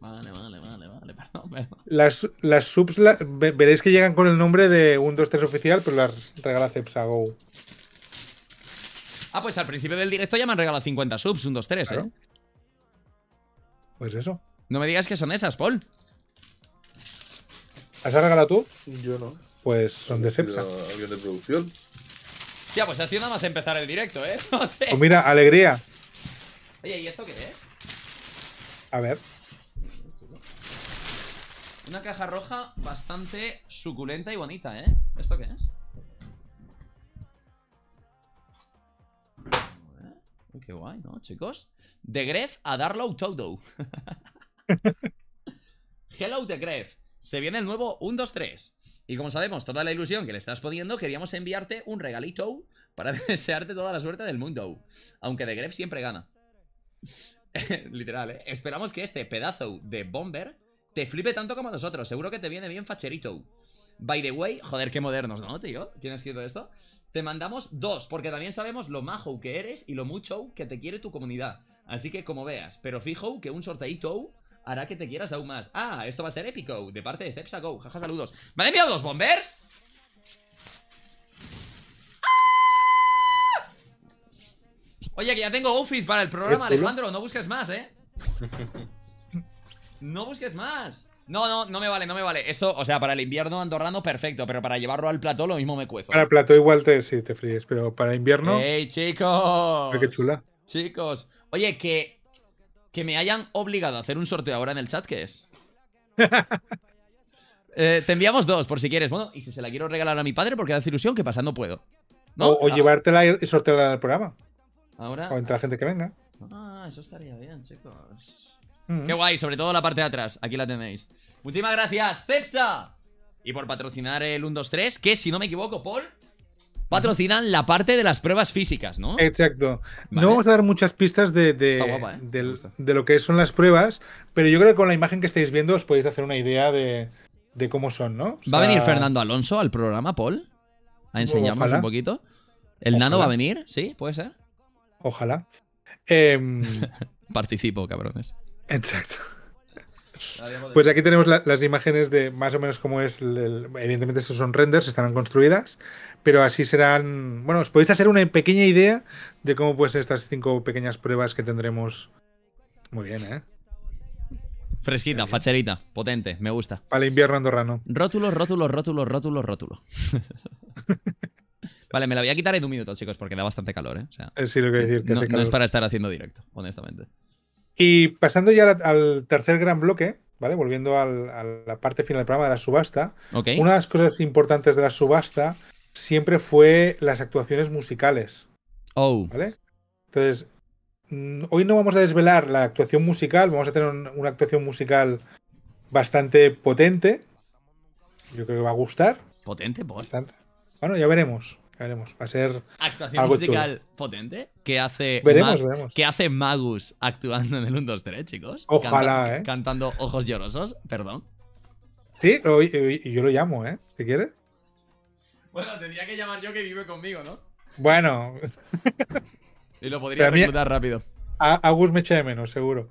vale, vale, vale, vale, perdón, Las, las subs veréis que llegan con el nombre de un 2-3 oficial, pero las regala go Ah, pues al principio del directo ya me han regalado 50 subs, un 2-3, ¿eh? Pues eso. No me digas que son esas, Paul. ¿Las has regalado tú? Yo no. Pues son de Cepsa. de producción. Ya, pues así nada más empezar el directo, ¿eh? Pues mira, alegría. Oye, ¿y esto qué es? A ver. Una caja roja bastante suculenta y bonita, ¿eh? ¿Esto qué es? qué guay, ¿no, chicos? De Gref a Darlow Todo. Hello, The Gref. Se viene el nuevo 1, 2, 3. Y como sabemos, toda la ilusión que le estás poniendo, queríamos enviarte un regalito para desearte toda la suerte del mundo. Aunque The Gref siempre gana. Literal, ¿eh? Esperamos que este pedazo de bomber te flipe tanto como nosotros. Seguro que te viene bien facherito. By the way, joder, qué modernos, ¿no, tío? ¿Quién ha escrito esto? Te mandamos dos, porque también sabemos lo majo que eres y lo mucho que te quiere tu comunidad. Así que como veas, pero fijo que un sorteito hará que te quieras aún más. Ah, esto va a ser épico, de parte de Cepsa Go. Jaja, saludos. ¿Me han enviado dos bombers? Oye, que ya tengo outfit para el programa, Alejandro, no busques más, ¿eh? No busques más. No, no, no me vale, no me vale. Esto, o sea, para el invierno andorrano, perfecto, pero para llevarlo al plato lo mismo me cuezo. Para el igual te, te fríes, pero para invierno. ¡Ey, chicos! ¡Qué chula! Chicos, oye, que, que me hayan obligado a hacer un sorteo ahora en el chat, ¿qué es? Eh, te enviamos dos, por si quieres. Bueno, y si se la quiero regalar a mi padre, porque hace ilusión que pasando puedo. ¿No? O, o llevártela y sortearla al programa. Ahora. O entre la gente que venga. Ah, eso estaría bien, chicos. Qué guay, sobre todo la parte de atrás. Aquí la tenéis. Muchísimas gracias, Cepsa. Y por patrocinar el 1, 2, 3, que si no me equivoco, Paul, patrocinan la parte de las pruebas físicas, ¿no? Exacto. No vamos a dar muchas pistas ¿eh? de, lo que son las pruebas, pero yo creo que con la imagen que estáis viendo os podéis hacer una idea de, cómo son, ¿no? ¿Va a venir Fernando Alonso al programa, Paul? A enseñarnos un poquito. ¿El nano va a venir? ¿Sí? ¿Puede ser? Ojalá. Em, Participo, cabrones. Exacto. Pues aquí tenemos las imágenes de más o menos cómo es. evidentemente, estos son renders, estarán construidas, pero así serán. Bueno, os podéis hacer una pequeña idea de cómo pueden ser estas cinco pequeñas pruebas que tendremos. Muy bien, ¿eh? Fresquita, facherita, potente, me gusta. Para el invierno andorrano. Rótulos, rótulos, rótulo, rótulo, rótulo vale, me la voy a quitar en un minuto, chicos, porque da bastante calor, ¿eh? eh lo que decir. calor. no es para estar haciendo directo, honestamente. Y pasando ya al tercer gran bloque, ¿vale? Volviendo a la parte final del programa de la subasta. Una de las cosas importantes de la subasta siempre fue las actuaciones musicales. Oh. ¿Vale? Entonces, mm, hoy no vamos a desvelar la actuación musical, vamos a tener una actuación musical bastante potente. Yo creo que va a gustar. Potente, pues. Bastante. Bueno, ya veremos. Va a ser. Actuación musical potente. que hace, hace Magus actuando en el 1, 2, 3, chicos? Ojalá, ¿eh? Cantando Ojos Llorosos, perdón. Sí, yo lo llamo, ¿eh? ¿Te quieres. Bueno, tendría que llamar yo que vive conmigo, ¿no? Bueno. y lo podría reclutar rápido. A, Agus me echa de menos, seguro.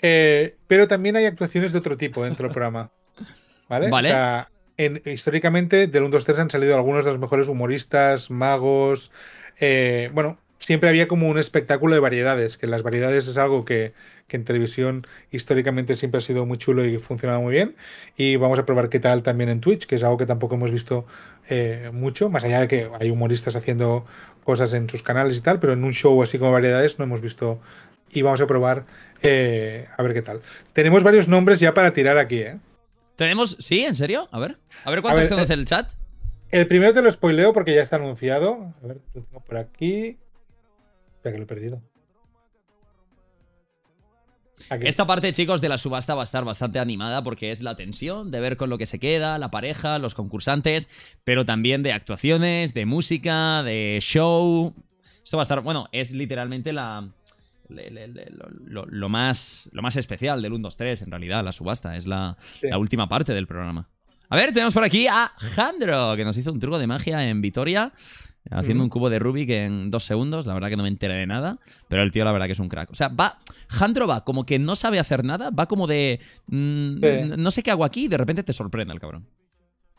Eh, pero también hay actuaciones de otro tipo dentro del programa. ¿Vale? ¿Vale? históricamente del 1, 2, 3 han salido algunos de los mejores humoristas, magos. Eh, bueno, siempre había como un espectáculo de variedades, que las variedades es algo que, en televisión históricamente siempre ha sido muy chulo y funcionaba muy bien. Y vamos a probar qué tal también en Twitch, que es algo que tampoco hemos visto eh, mucho, más allá de que hay humoristas haciendo cosas en sus canales y tal, pero en un show así como variedades no hemos visto. Y vamos a probar eh, a ver qué tal. Tenemos varios nombres ya para tirar aquí, ¿eh? Tenemos. ¿Sí? ¿En serio? A ver. A ver cuántos conoce eh, el chat. El primero te lo spoileo porque ya está anunciado. A ver, lo tengo por aquí. Ya que lo he perdido. Esta parte, chicos, de la subasta va a estar bastante animada porque es la tensión de ver con lo que se queda, la pareja, los concursantes, pero también de actuaciones, de música, de show. Esto va a estar, bueno, es literalmente la, lo, más, lo más especial del 1-2-3, en realidad, la subasta. Es la, última parte del programa. A ver, tenemos por aquí a Jandro, que nos hizo un truco de magia en Vitoria, haciendo un cubo de Rubik en dos segundos. La verdad que no me enteré de nada, pero el tío, la verdad que es un crack. O sea, va. Jandro va como que no sabe hacer nada, va como de. Mm, no sé qué hago aquí y de repente te sorprende el cabrón.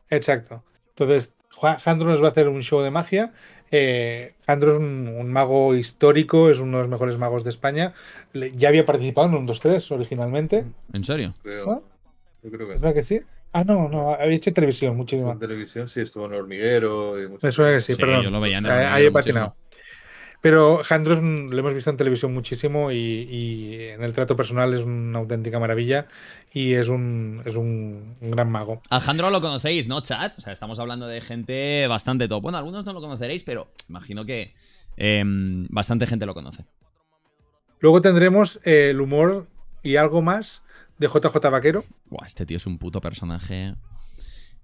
Exacto. Entonces, Jandro nos va a hacer un show de magia eh, es un, mago histórico, es uno de los mejores magos de España. ya había participado en un 2-3 originalmente. ¿En serio? Creo, que, sí. Ah, no, no, había hecho televisión, muchísimo. televisión sí, estuvo en el hormiguero. Y Me suena que sí, perdón. Yo lo veía en Ahí he patinado. Pero Jandro lo hemos visto en televisión muchísimo y, en el trato personal es una auténtica maravilla y es un, es un, gran mago. A lo conocéis, ¿no, chat? O sea, estamos hablando de gente bastante top. Bueno, algunos no lo conoceréis, pero imagino que em, bastante gente lo conoce. Luego tendremos eh, el humor y algo más de JJ Vaquero. Buah, este tío es un puto personaje.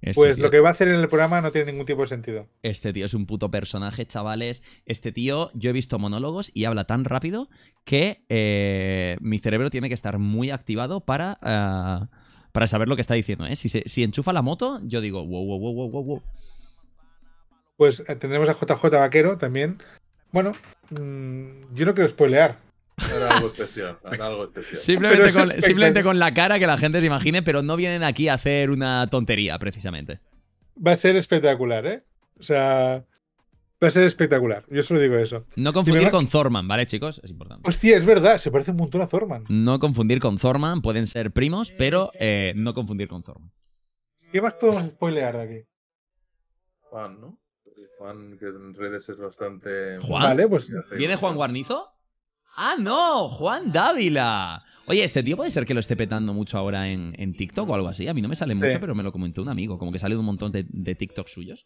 Este pues lo que va a hacer en el programa no tiene ningún tipo de sentido. Este tío es un puto personaje, chavales. Este tío, yo he visto monólogos y habla tan rápido que eh, mi cerebro tiene que estar muy activado para, ah, para saber lo que está diciendo. ¿eh? Si, enchufa la moto, yo digo, wow, wow, wow, wow, wow, wow. Pues eh, tendremos a JJ Vaquero también. Bueno, mm, yo no quiero spoilear, Simplemente, con, la cara que la gente se imagine, pero no vienen aquí a hacer una tontería, precisamente. Va a ser espectacular, ¿eh? O sea, va a ser espectacular. Yo solo digo eso. No confundir con Thorman, ¿vale, chicos? Es importante. Hostia, es verdad, se parece un montón a Thorman. No confundir con Thorman, pueden ser primos, pero eh, no confundir con Thorman. ¿Qué más podemos spoilear aquí? Juan, ¿no? Juan, que en redes es bastante. Pues, vale, pues. ¿Viene Juan Guarnizo? ¡Ah, no! ¡Juan Dávila! Oye, este tío puede ser que lo esté petando mucho ahora en, en TikTok o algo así. A mí no me sale mucho, pero me lo comentó un amigo. Como que sale de un montón de, TikTok suyos.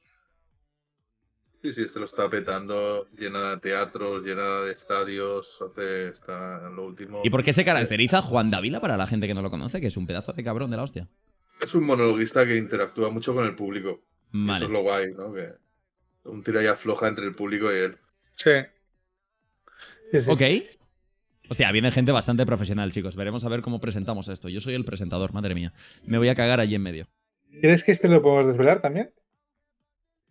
Sí, sí, este lo está petando, llena de teatros, llena de estadios, hace está lo último. ¿Y por qué se caracteriza Juan Dávila para la gente que no lo conoce, que es un pedazo de cabrón de la hostia? Es un monologuista que interactúa mucho con el público. Eso es lo guay, ¿no? Que un tira y afloja entre el público y él. Sí. sí. Ok. Hostia, viene gente bastante profesional, chicos. Veremos a ver cómo presentamos esto. Yo soy el presentador, madre mía. Me voy a cagar allí en medio. ¿Crees que este lo podemos desvelar también?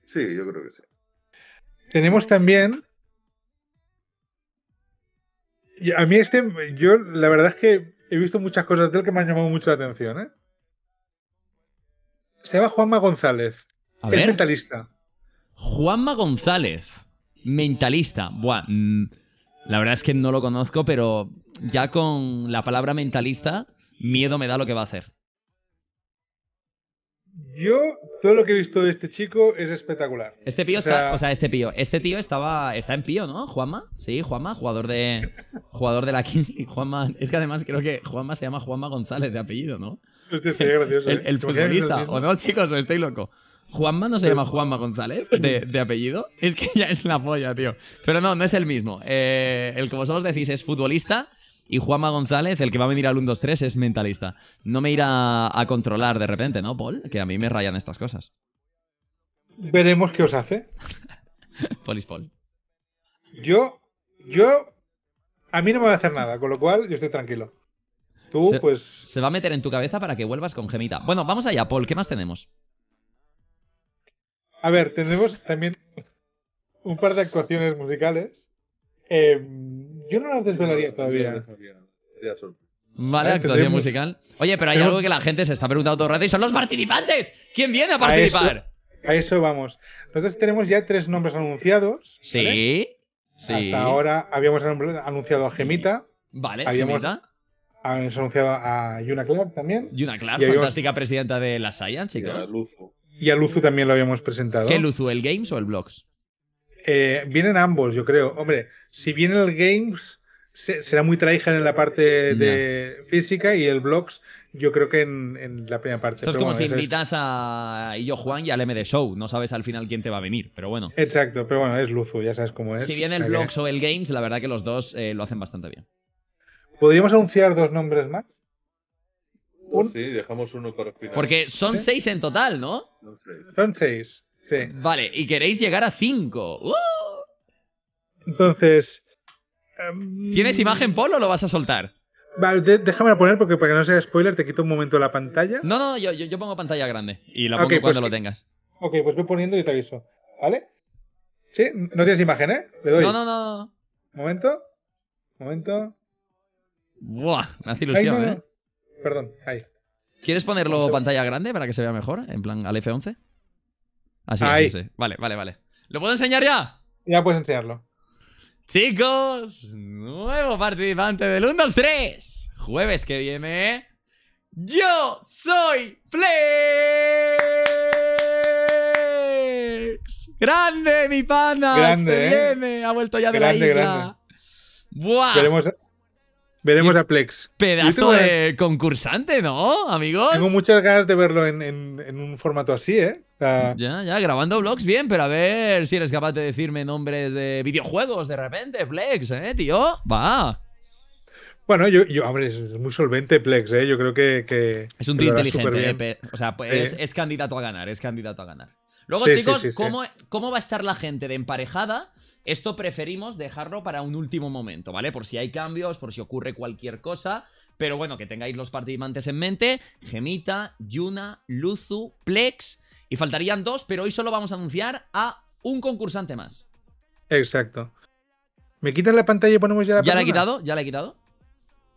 Sí, yo creo que sí. Tenemos también. A mí este, yo la verdad es que he visto muchas cosas de él que me han llamado mucho la atención. ¿eh? Se llama Juanma González. Es mentalista. Juanma González. Mentalista. Buah. Mm. La verdad es que no lo conozco, pero ya con la palabra mentalista, miedo me da lo que va a hacer. Yo, todo lo que he visto de este chico es espectacular. Este pío, o sea, este pío, este tío estaba, está en pío, ¿no? Juanma, sí, Juanma, jugador de, jugador de la Kingsley. Juanma, es que además creo que Juanma se llama Juanma González de apellido, ¿no? gracioso. El, el ¿eh? futbolista, ¿o no, chicos? ¿O estoy loco? Juanma no se llama Juanma González de, apellido. Es que ya es la polla, tío. Pero no, no es el mismo. Eh, el que vosotros decís es futbolista y Juanma González, el que va a venir al 1-2-3, es mentalista. No me irá a, controlar de repente, ¿no, Paul? Que a mí me rayan estas cosas. Veremos qué os hace. Polis Paul. Yo, yo, a mí no me va a hacer nada, con lo cual yo estoy tranquilo. Tú, pues. Se va a meter en tu cabeza para que vuelvas con gemita. Bueno, vamos allá, Paul, ¿qué más tenemos? A ver, tenemos también un par de actuaciones musicales. Em, yo no las desvelaría todavía. Vale, ¿Eh? actuación musical. Oye, pero hay algo que la gente se está preguntando todo el rato y son los participantes. ¿Quién viene a participar? A eso, vamos. Nosotros tenemos ya tres nombres anunciados. Sí. sí. Hasta ahora habíamos anunciado a Gemita. Vale, Gemita. Habíamos anunciado a Yuna Clark también. Yuna Clark, fantástica presidenta de la Science, chicos. Y a Luzu también lo habíamos presentado. ¿Qué Luzu, el Games o el Blogs? Eh, vienen ambos, yo creo. Hombre, si viene el Games, será muy traída en la parte de física y el Blogs, yo creo que en, la primera parte. Esto es como si invitas a Yo Juan y al MD Show. No sabes al final quién te va a venir, pero bueno. Exacto, pero bueno, es Luzu, ya sabes cómo es. Si viene el Blogs o el Games, la verdad que los dos eh, lo hacen bastante bien. ¿Podríamos anunciar dos nombres más? Sí, dejamos uno para Porque son seis en total, ¿no? Son seis. sí. Vale, y queréis llegar a cinco. ¡Uh! Entonces... Em, ¿Tienes imagen, Polo, o lo vas a soltar? Vale, déjame poner porque para que no sea spoiler te quito un momento la pantalla. No, no, yo, pongo pantalla grande y la pongo pues cuando lo tengas. Ok, pues voy poniendo y te aviso. ¿Vale? Sí, no tienes imagen, ¿eh? No, no, no. Momento. Momento. Buah, me hace ilusión, ¿eh? perdón, ahí. ¿Quieres ponerlo pantalla grande para que se vea mejor? En plan, al F11. Así, ah, ahí. Vale, vale, vale. ¿Lo puedo enseñar ya? Ya puedes enseñarlo. Chicos, nuevo participante del 1, 2, 3. Jueves que viene. Yo soy Flex. Grande, mi pana. Grande, se ¿eh? Ha vuelto ya de la isla. Buah. Veremos a Plex. Pedazo de concursante, ¿no, amigos? Tengo muchas ganas de verlo en, un formato así, ¿eh? ya, ya, grabando vlogs bien, pero a ver si eres capaz de decirme nombres de videojuegos de repente, Plex, ¿eh, tío? Va. Bueno, yo, yo hombre, es muy solvente Plex, ¿eh? Yo creo que... es un tío inteligente, o sea, pues, es candidato a ganar, es candidato a ganar. Luego, chicos, ¿cómo, va a estar la gente de emparejada? Esto preferimos dejarlo para un último momento, ¿vale? Por si hay cambios, por si ocurre cualquier cosa. Pero bueno, que tengáis los participantes en mente. Gemita, Yuna, Luzu, Plex. Y faltarían dos, pero hoy solo vamos a anunciar a un concursante más. Exacto. ¿Me quitas la pantalla y ponemos ya la ¿Ya la he quitado? ¿Ya la he quitado?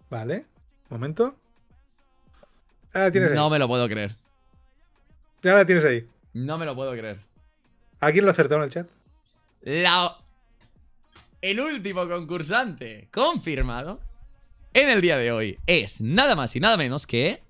Vale. Momento. Ah, tienes ahí. no me lo puedo creer. Ya la tienes ahí. No me lo puedo creer. ¿A quién lo acertó en el chat? La... El último concursante confirmado en el día de hoy es nada más y nada menos que...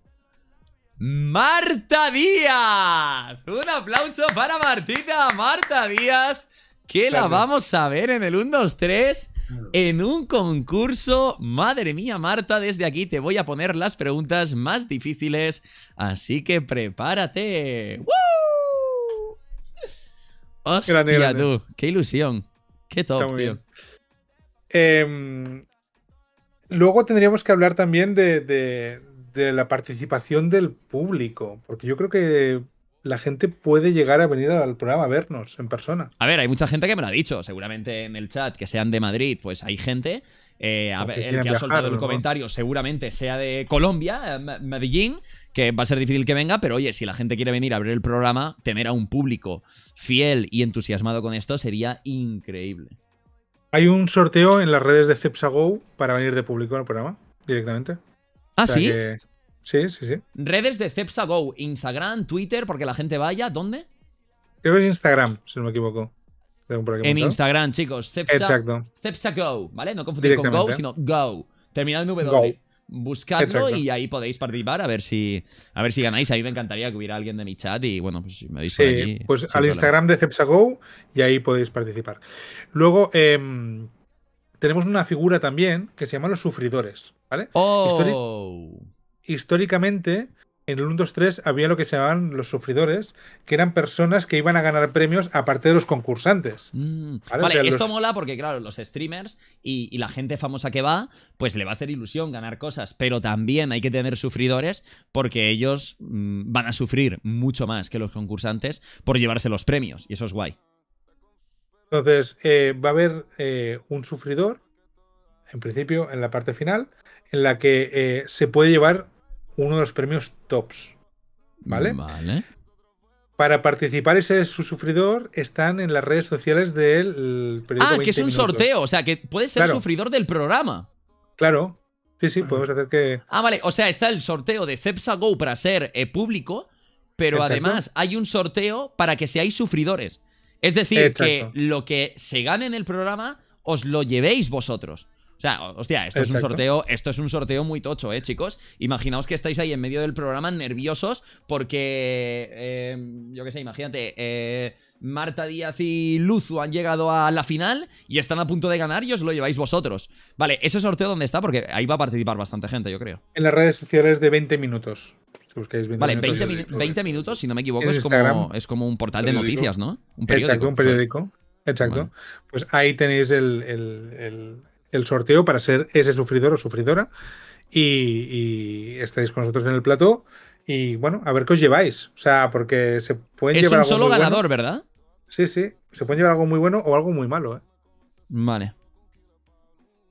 Marta Díaz. Un aplauso para Martita, Marta Díaz, que la vamos a ver en el 1, 2, 3 en un concurso. Madre mía, Marta, desde aquí te voy a poner las preguntas más difíciles, así que prepárate. ¡Woo! Qué ilusión. Qué top, tío. Em, luego tendríamos que hablar también de, la participación del público, porque yo creo que la gente puede llegar a venir al programa a vernos en persona. A ver, hay mucha gente que me lo ha dicho, seguramente en el chat, que sean de Madrid, pues hay gente. Eh, el que ha soltado el comentario seguramente sea de Colombia, eh, Medellín, que va a ser difícil que venga, pero oye, si la gente quiere venir a ver el programa, tener a un público fiel y entusiasmado con esto sería increíble. Hay un sorteo en las redes de Cepsa para venir de público al programa directamente. Ah, sí. Sí, sí, sí. Redes de Cepsa Go, Instagram, Twitter, porque la gente vaya, ¿dónde? Creo que Instagram, si no me equivoco. en Instagram, chicos. Cepsa, Exacto. Cepsa Go, ¿vale? No confundir con Go, sino Go. Terminal en W. Go. Buscadlo y ahí podéis participar a ver si a ver si ganáis. Ahí me encantaría que hubiera alguien de mi chat y bueno, pues si me veis sí, Pues al Instagram de CepsaGo y ahí podéis participar. Luego em, tenemos una figura también que se llama los sufridores, ¿vale? Oh históricamente, en el 1, 2, 3 había lo que se llamaban los sufridores, que eran personas que iban a ganar premios aparte de los concursantes. Mm. Vale, esto mola porque, claro, los streamers y, la gente famosa que va, pues le va a hacer ilusión ganar cosas, pero también hay que tener sufridores porque ellos mm, van a sufrir mucho más que los concursantes por llevarse los premios, y eso es guay. Entonces, eh, va a haber eh, un sufridor, en principio, en la parte final, en la que eh, se puede llevar uno de los premios tops. ¿Vale? Vale. Para participar y ser su sufridor están en las redes sociales del periódico. Ah, que es un sorteo, o sea, que puedes ser sufridor del programa. Claro. Sí, sí, podemos hacer que. Ah, vale, o sea, está el sorteo de Cepsa Go para ser eh, público, pero además hay un sorteo para que seáis sufridores. Es decir, que lo que se gane en el programa os lo llevéis vosotros. O sea, hostia, esto es un sorteo, esto es un sorteo muy tocho, eh, chicos. Imaginaos que estáis ahí en medio del programa nerviosos porque, eh, yo qué sé, imagínate, eh, Marta Díaz y Luzu han llegado a la final y están a punto de ganar y os lo lleváis vosotros. Vale, ese sorteo dónde está porque ahí va a participar bastante gente, yo creo. En las redes sociales de 20 minutos. Si buscáis 20 vale, minutos, 20, 20, minutos, si no me equivoco, es como, es como, un portal de noticias, ¿no? Un periódico. Exacto, un periódico. Exacto. Pues ahí tenéis el el sorteo para ser ese sufridor o sufridora. Y, estáis con nosotros en el plató. Y bueno, a ver qué os lleváis. O sea, porque se pueden llevar. Es un solo ganador, ¿verdad? Sí, sí. Se pueden llevar algo muy bueno o algo muy malo. ¿eh? Vale.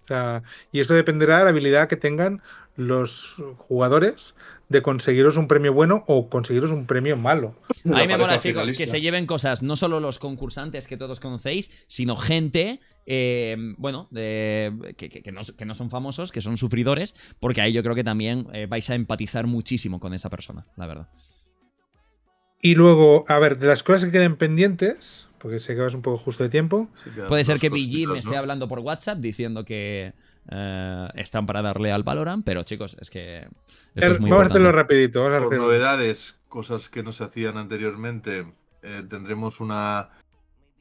O sea, y esto dependerá de la habilidad que tengan los jugadores de conseguiros un premio bueno o conseguiros un premio malo. A mí me mola, chicos, que se lleven cosas, no solo los concursantes que todos conocéis, sino gente, eh, bueno, que, no, son famosos, que son sufridores, porque ahí yo creo que también eh, vais a empatizar muchísimo con esa persona, la verdad. Y luego, a ver, de las cosas que queden pendientes, porque sé que vas un poco justo de tiempo. Puede ser que BG me esté hablando por WhatsApp diciendo que, eh, están para darle al Valorant, pero chicos, es que Vamos a hacerlo rapidito. Vamos a novedades, cosas que no se hacían anteriormente, eh, tendremos una,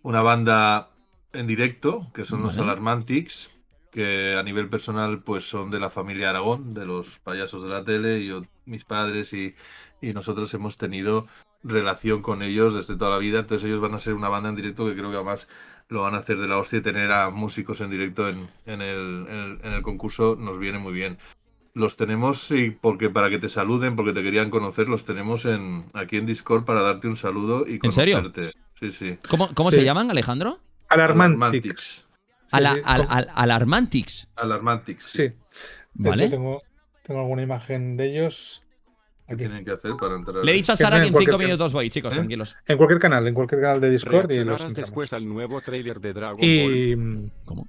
una banda en directo, que son los Alarmantics, que a nivel personal pues son de la familia Aragón, de los payasos de la tele, y mis padres y, y nosotros hemos tenido relación con ellos desde toda la vida, entonces ellos van a ser una banda en directo que creo que además lo van a hacer de la hostia y tener a músicos en directo en, el, concurso nos viene muy bien los tenemos y porque para que te saluden, porque te querían conocer, los tenemos en aquí en Discord para darte un saludo y conocerte. ¿En serio? Sí, sí. ¿Cómo, se llaman, Alejandro? Alarmantics. Alarmantics. Alarmantics. Sí. ¿Vale? tengo, tengo, alguna imagen de ellos. ¿Qué hacer para entrar? Le he dicho a Sara que en 5 minutos voy, chicos, ¿Eh? tranquilos. En cualquier canal, en cualquier canal de Discord. Y los después al nuevo trailer de Dragon y... Ball. Mm, ¿Cómo?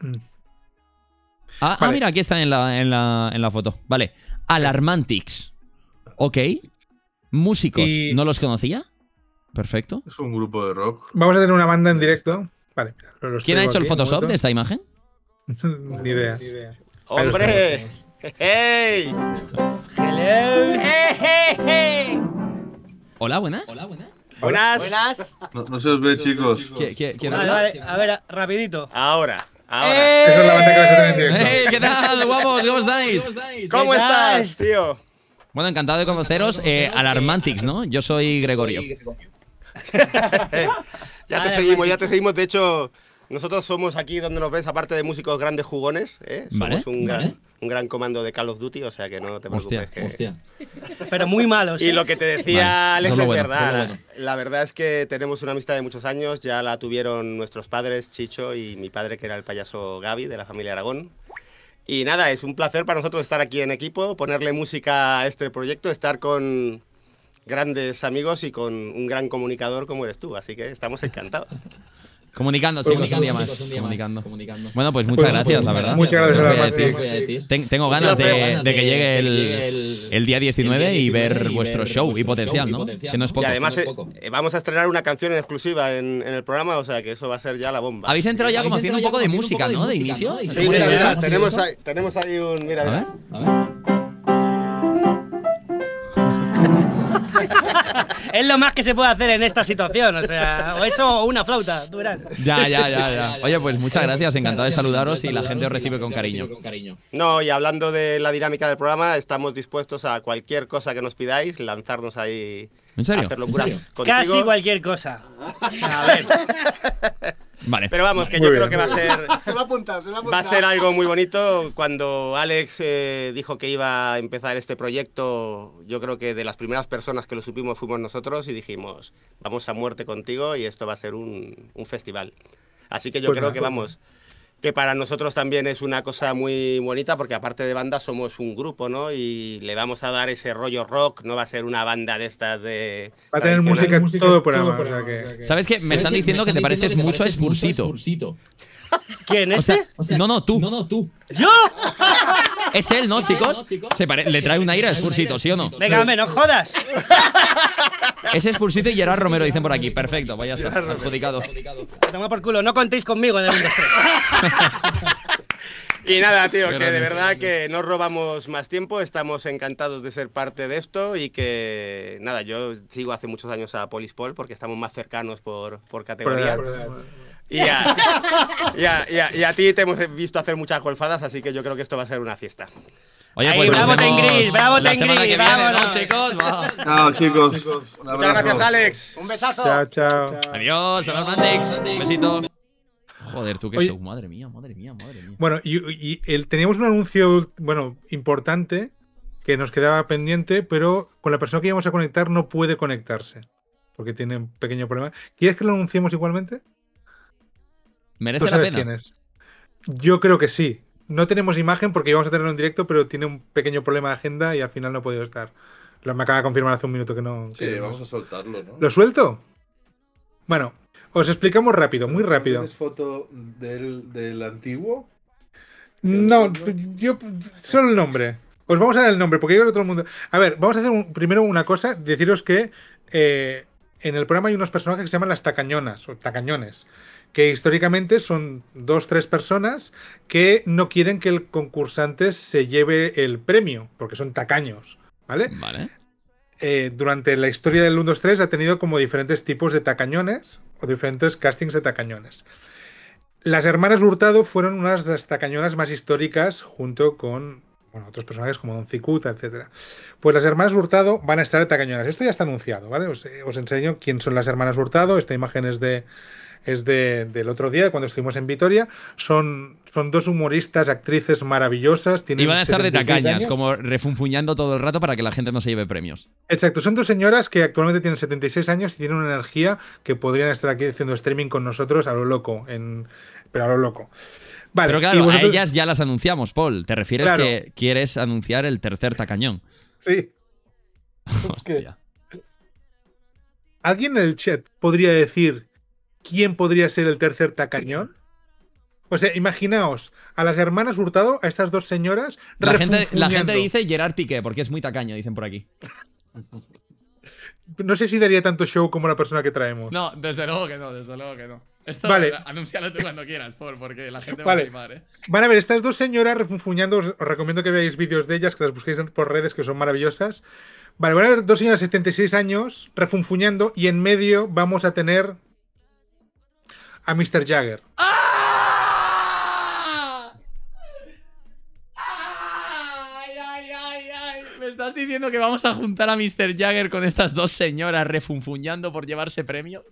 Mm. Ah, ah mira, aquí está en la, en la, en la foto. Vale. Alarmantics. Ok. Músicos. ¿No los conocía? Perfecto. Es un grupo de rock. Vamos a tener una banda en directo. Vale. ¿Quién ha hecho el Photoshop de esta imagen? ni idea. ¡Hombre! Hey. Hello. Hey, hey, hey. Hola, buenas. Hola, buenas. Buenas. No, se os ve, chicos. ¿Qué, qué, a ver, rapidito. Ahora. Ahora. Eh. es la que ¡Hey! ¿Qué tal, guapos? ¿Cómo estáis? ¿Cómo estás, tío? Bueno, encantado de conoceros. Eh, eh ¿no? Yo soy Gregorio. ya te seguimos, ya te seguimos. De hecho, nosotros somos aquí donde nos ves, aparte de músicos grandes jugones, ¿eh? somos un, gran, comando de Call of Duty, o sea que no te preocupes. Hostia, que... hostia. Pero muy malos. Y ¿eh? lo que te decía Alex es verdad. La verdad es que tenemos una amistad de muchos años, ya la tuvieron nuestros padres, Chicho y mi padre, que era el payaso Gaby de la familia Aragón. Y nada, es un placer para nosotros estar aquí en equipo, ponerle música a este proyecto, estar con grandes amigos y con un gran comunicador como eres tú, así que estamos encantados. Comunicando, chicos, un día más. Comunicando. Bueno, pues muchas pues gracias, la verdad. Muchas gracias. Tengo ganas de, que llegue el, día 19 y ver vuestro show y potencial, ¿no? Que no es poco. Y además eh, eh, vamos a estrenar una canción en exclusiva en, el programa, o sea que eso va a ser ya la bomba. Habéis entrado ya como haciendo un poco de música, ¿no? De inicio. Sí, tenemos ahí un... Mira, a ver. es lo más que se puede hacer en esta situación. O sea, o eso o una flauta, tú verás. Ya, ya, ya, ya. Oye, pues muchas gracias, encantado de saludaros y la gente os recibe con cariño. No, y hablando de la dinámica del programa, estamos dispuestos a cualquier cosa que nos pidáis, lanzarnos ahí. hacer ¿En serio? Casi cualquier cosa. A ver. Pero vamos, que yo creo que va a ser. algo muy bonito. Cuando Alex eh, dijo que iba a empezar este proyecto, yo creo que de las primeras personas que lo supimos fuimos nosotros y dijimos, vamos a muerte contigo y esto va a ser un, festival. Así que yo pues creo que vamos que para nosotros también es una cosa muy bonita porque aparte de banda somos un grupo, ¿no? Y le vamos a dar ese rollo rock, no va a ser una banda de estas de... Va a tener música, todo por ahora. O que... ¿Sabes qué? Me están diciendo que te pareces mucho a Spursito. ¿Quién es? Este? no, no, tú. No, no, tú. ¿Yo? Es él, ¿no, chicos? Se Le trae una ira a Spursito, ¿sí o no? Venga, me no jodas. Ese Spursito y Gerard Romero dicen por aquí. Perfecto, vaya estar Adjudicado. Toma por culo, no contéis conmigo en el 3. Y nada, tío, que de verdad que no robamos más tiempo, estamos encantados de ser parte de esto y que nada, yo sigo hace muchos años a Polispol porque estamos más cercanos por, por categoría. Y a, ti te hemos visto hacer muchas golfadas, así que yo creo que esto va a ser una fiesta. Oye, Ahí, pues, bravo Tengris, bravo la ¿no, chicos? Chao, chicos. chicos Muchas gracias, Alex. Un besazo. Chao, chao. Adiós, Alarmantix. Un besito. Joder, tú qué Oye, Madre mía, madre mía, madre mía. Bueno, y, teníamos un anuncio, bueno, importante que nos quedaba pendiente, pero con la persona que íbamos a conectar no puede conectarse porque tiene un pequeño problema. ¿Quieres que lo anunciemos igualmente? ¿Merece la pena? Yo creo que sí. No tenemos imagen porque íbamos a tenerlo en directo, pero tiene un pequeño problema de agenda y al final no ha podido estar. Lo me acaba de confirmar hace un minuto que no. Sí, vamos a soltarlo, ¿no? ¿Lo suelto? Bueno, os explicamos rápido, muy rápido. ¿Tienes foto del, antiguo? No, yo solo el nombre. Os vamos a dar el nombre, porque yo creo que todo el mundo. A ver, vamos a hacer primero una cosa, deciros que eh, en el programa hay unos personajes que se llaman las tacañonas o tacañones que históricamente son dos, tres personas que no quieren que el concursante se lleve el premio, porque son tacaños, ¿vale? Vale. Eh, durante la historia del 1, 2, 3 ha tenido como diferentes tipos de tacañones o diferentes castings de tacañones. Las hermanas Hurtado fueron unas de las tacañonas más históricas junto con otros personajes como Don Cicuta, etc. Pues las hermanas Hurtado van a estar de tacañonas. Esto ya está anunciado, ¿vale? Os, eh, os enseño quién son las hermanas Hurtado. Esta imagen es de, es del otro día, cuando estuvimos en Vitoria. Son, son dos humoristas, actrices maravillosas. y van a estar de tacañas, como refunfuñando todo el rato para que la gente no se lleve premios. Exacto, son dos señoras que actualmente tienen 76 años y tienen una energía que podrían estar aquí haciendo streaming con nosotros a lo loco, en, pero a lo loco. pero claro, a ellas ya las anunciamos, Paul. ¿Te refieres que quieres anunciar el tercer tacañón? Sí. Alguien en el chat podría decir quién podría ser el tercer tacañón. O sea, imaginaos a las hermanas Hurtado, a estas dos señoras. La, gente, la gente, dice Gerard Piqué, porque es muy tacaño, dicen por aquí. No sé si daría tanto show como la persona que traemos. No, desde luego que no, desde luego que no. Esto vale. anúncialo cuando quieras, porque la gente va a animar, ¿eh? Van a ver, estas dos señoras refunfuñando, os, recomiendo que veáis vídeos de ellas, que las busquéis por redes, que son maravillosas. Vale, van a ver dos señoras de 76 años refunfuñando y en medio vamos a tener a Mr. Jagger. ¡Ay, ay, ay, ay! Me estás diciendo que vamos a juntar a Mr. Jagger con estas dos señoras refunfuñando por llevarse premio.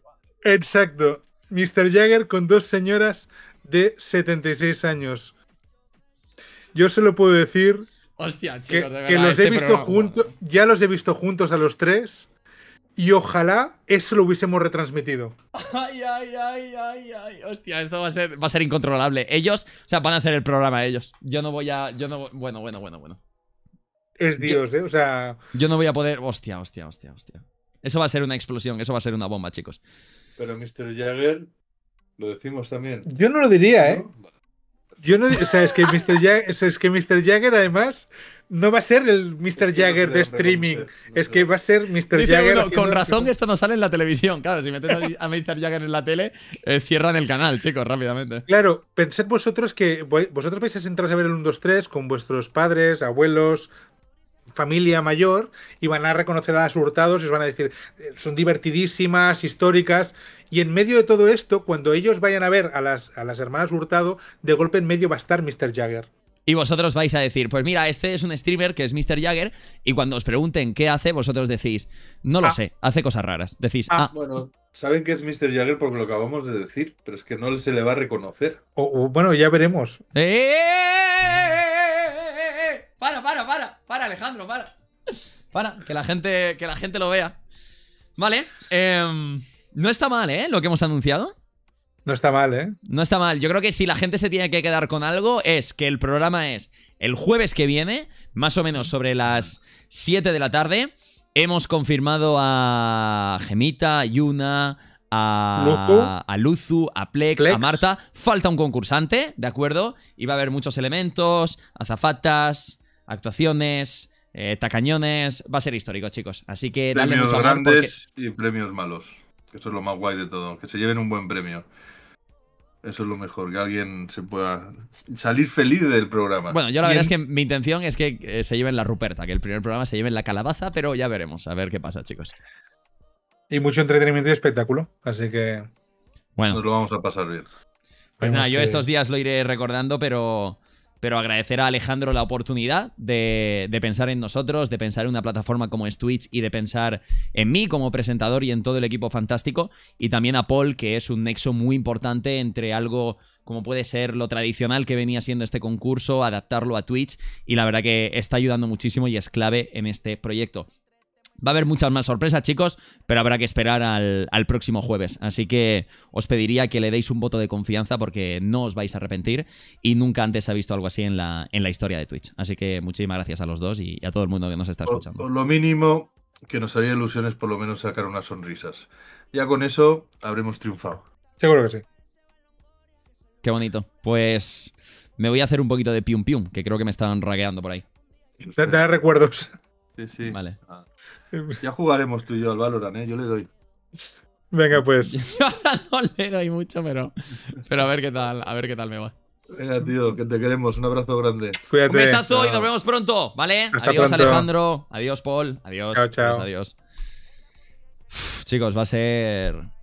Exacto. Mr. Jagger con dos señoras de 76 años. Yo se lo puedo decir Hostia, chicos, que, los he este visto juntos, ya los he visto juntos a los tres y ojalá eso lo hubiésemos retransmitido. Ay, ay, ay, ay, ay. Hostia, esto va a ser, incontrolable. Ellos, o sea, van a hacer el programa ellos. Yo no voy a. Yo no, bueno, bueno, bueno, bueno. Es Dios, ¿eh? O sea. Yo no voy a poder. Hostia, hostia, hostia, hostia. Eso va a ser una explosión, eso va a ser una bomba, chicos. Pero Mr. Jagger, lo decimos también. Yo no lo diría, ¿eh? Yo no, o sea, que Mr. Jagger, es que Mr. Jagger además no va a ser el Mr. Jagger de streaming, es que va a ser Mr. Jagger. con razón esto no sale en la televisión, claro, si metes a Mr. Jagger en la tele, eh, cierran el canal, chicos, rápidamente. Claro, pensad vosotros que vosotros vais a sentaros a ver el 1, 2, 3 con vuestros padres, abuelos, familia mayor, y van a reconocer a las hurtados y os van a decir, eh, son divertidísimas, históricas, y en medio de todo esto, cuando ellos vayan a ver a las, a las hermanas hurtado, de golpe en medio va a estar Mr. Jagger. Y vosotros vais a decir, pues mira, este es un streamer que es Mr. Jagger y cuando os pregunten qué hace, vosotros decís, no lo ah. sé, hace cosas raras. Decís, ah, ah. bueno, saben que es Mr. Jagger porque lo acabamos de decir, pero es que no se le va a reconocer. O, bueno, ya veremos. ¡Eh! Para, para, para, para, Alejandro, para. Para, que la gente, que la gente lo vea. Vale, em, no está mal, ¿eh? Lo que hemos anunciado. No está mal, ¿eh? No está mal. Yo creo que si la gente se tiene que quedar con algo es que el programa es el jueves que viene, más o menos sobre las 7 de la tarde. Hemos confirmado a Gemita, Yuna, a, a Luzu, a Plex, a Marta. Falta un concursante, ¿de acuerdo? Y va a haber muchos elementos, azafatas, actuaciones, eh, tacañones. Va a ser histórico, chicos. Así que premios dale mucho grandes y premios malos. Eso es lo más guay de todo, que se lleven un buen premio. Eso es lo mejor, que alguien se pueda salir feliz del programa. Bueno, yo la verdad es que mi intención es que eh, se lleven la Ruperta, que el primer programa se lleven la calabaza, pero ya veremos, a ver qué pasa, chicos. Y mucho entretenimiento y espectáculo, así que. Bueno. Nos lo vamos a pasar bien. Pues nada, yo estos días lo iré recordando, pero pero agradecer a Alejandro la oportunidad de, pensar en nosotros, de pensar en una plataforma como es Twitch y de pensar en mí como presentador y en todo el equipo fantástico. Y también a Paul, que es un nexo muy importante entre algo como puede ser lo tradicional que venía siendo este concurso, adaptarlo a Twitch. Y la verdad que está ayudando muchísimo y es clave en este proyecto. Va a haber muchas más sorpresas, chicos, pero habrá que esperar al, próximo jueves. Así que os pediría que le deis un voto de confianza porque no os vais a arrepentir y nunca antes se ha visto algo así en la, en la historia de Twitch. Así que muchísimas gracias a los dos y a todo el mundo que nos está escuchando. Por, lo mínimo que nos haría ilusiones por lo menos sacar unas sonrisas. Ya con eso habremos triunfado. Seguro que sí. Qué bonito. Pues me voy a hacer un poquito de pium pium, que creo que me están ragueando por ahí. recuerdos. Sí, sí. Vale. Ah. Ya jugaremos tú y yo al Valorant, ¿eh? Yo le doy. Venga, pues. Yo ahora no le doy mucho, pero. Pero a ver qué tal, a ver qué tal me va. Venga, tío, que te queremos. Un abrazo grande. Cuídate. Un besazo y nos vemos pronto, ¿vale? adiós, Alejandro. Adiós, Paul. Adiós. Chao, Adiós, chicos, va a ser.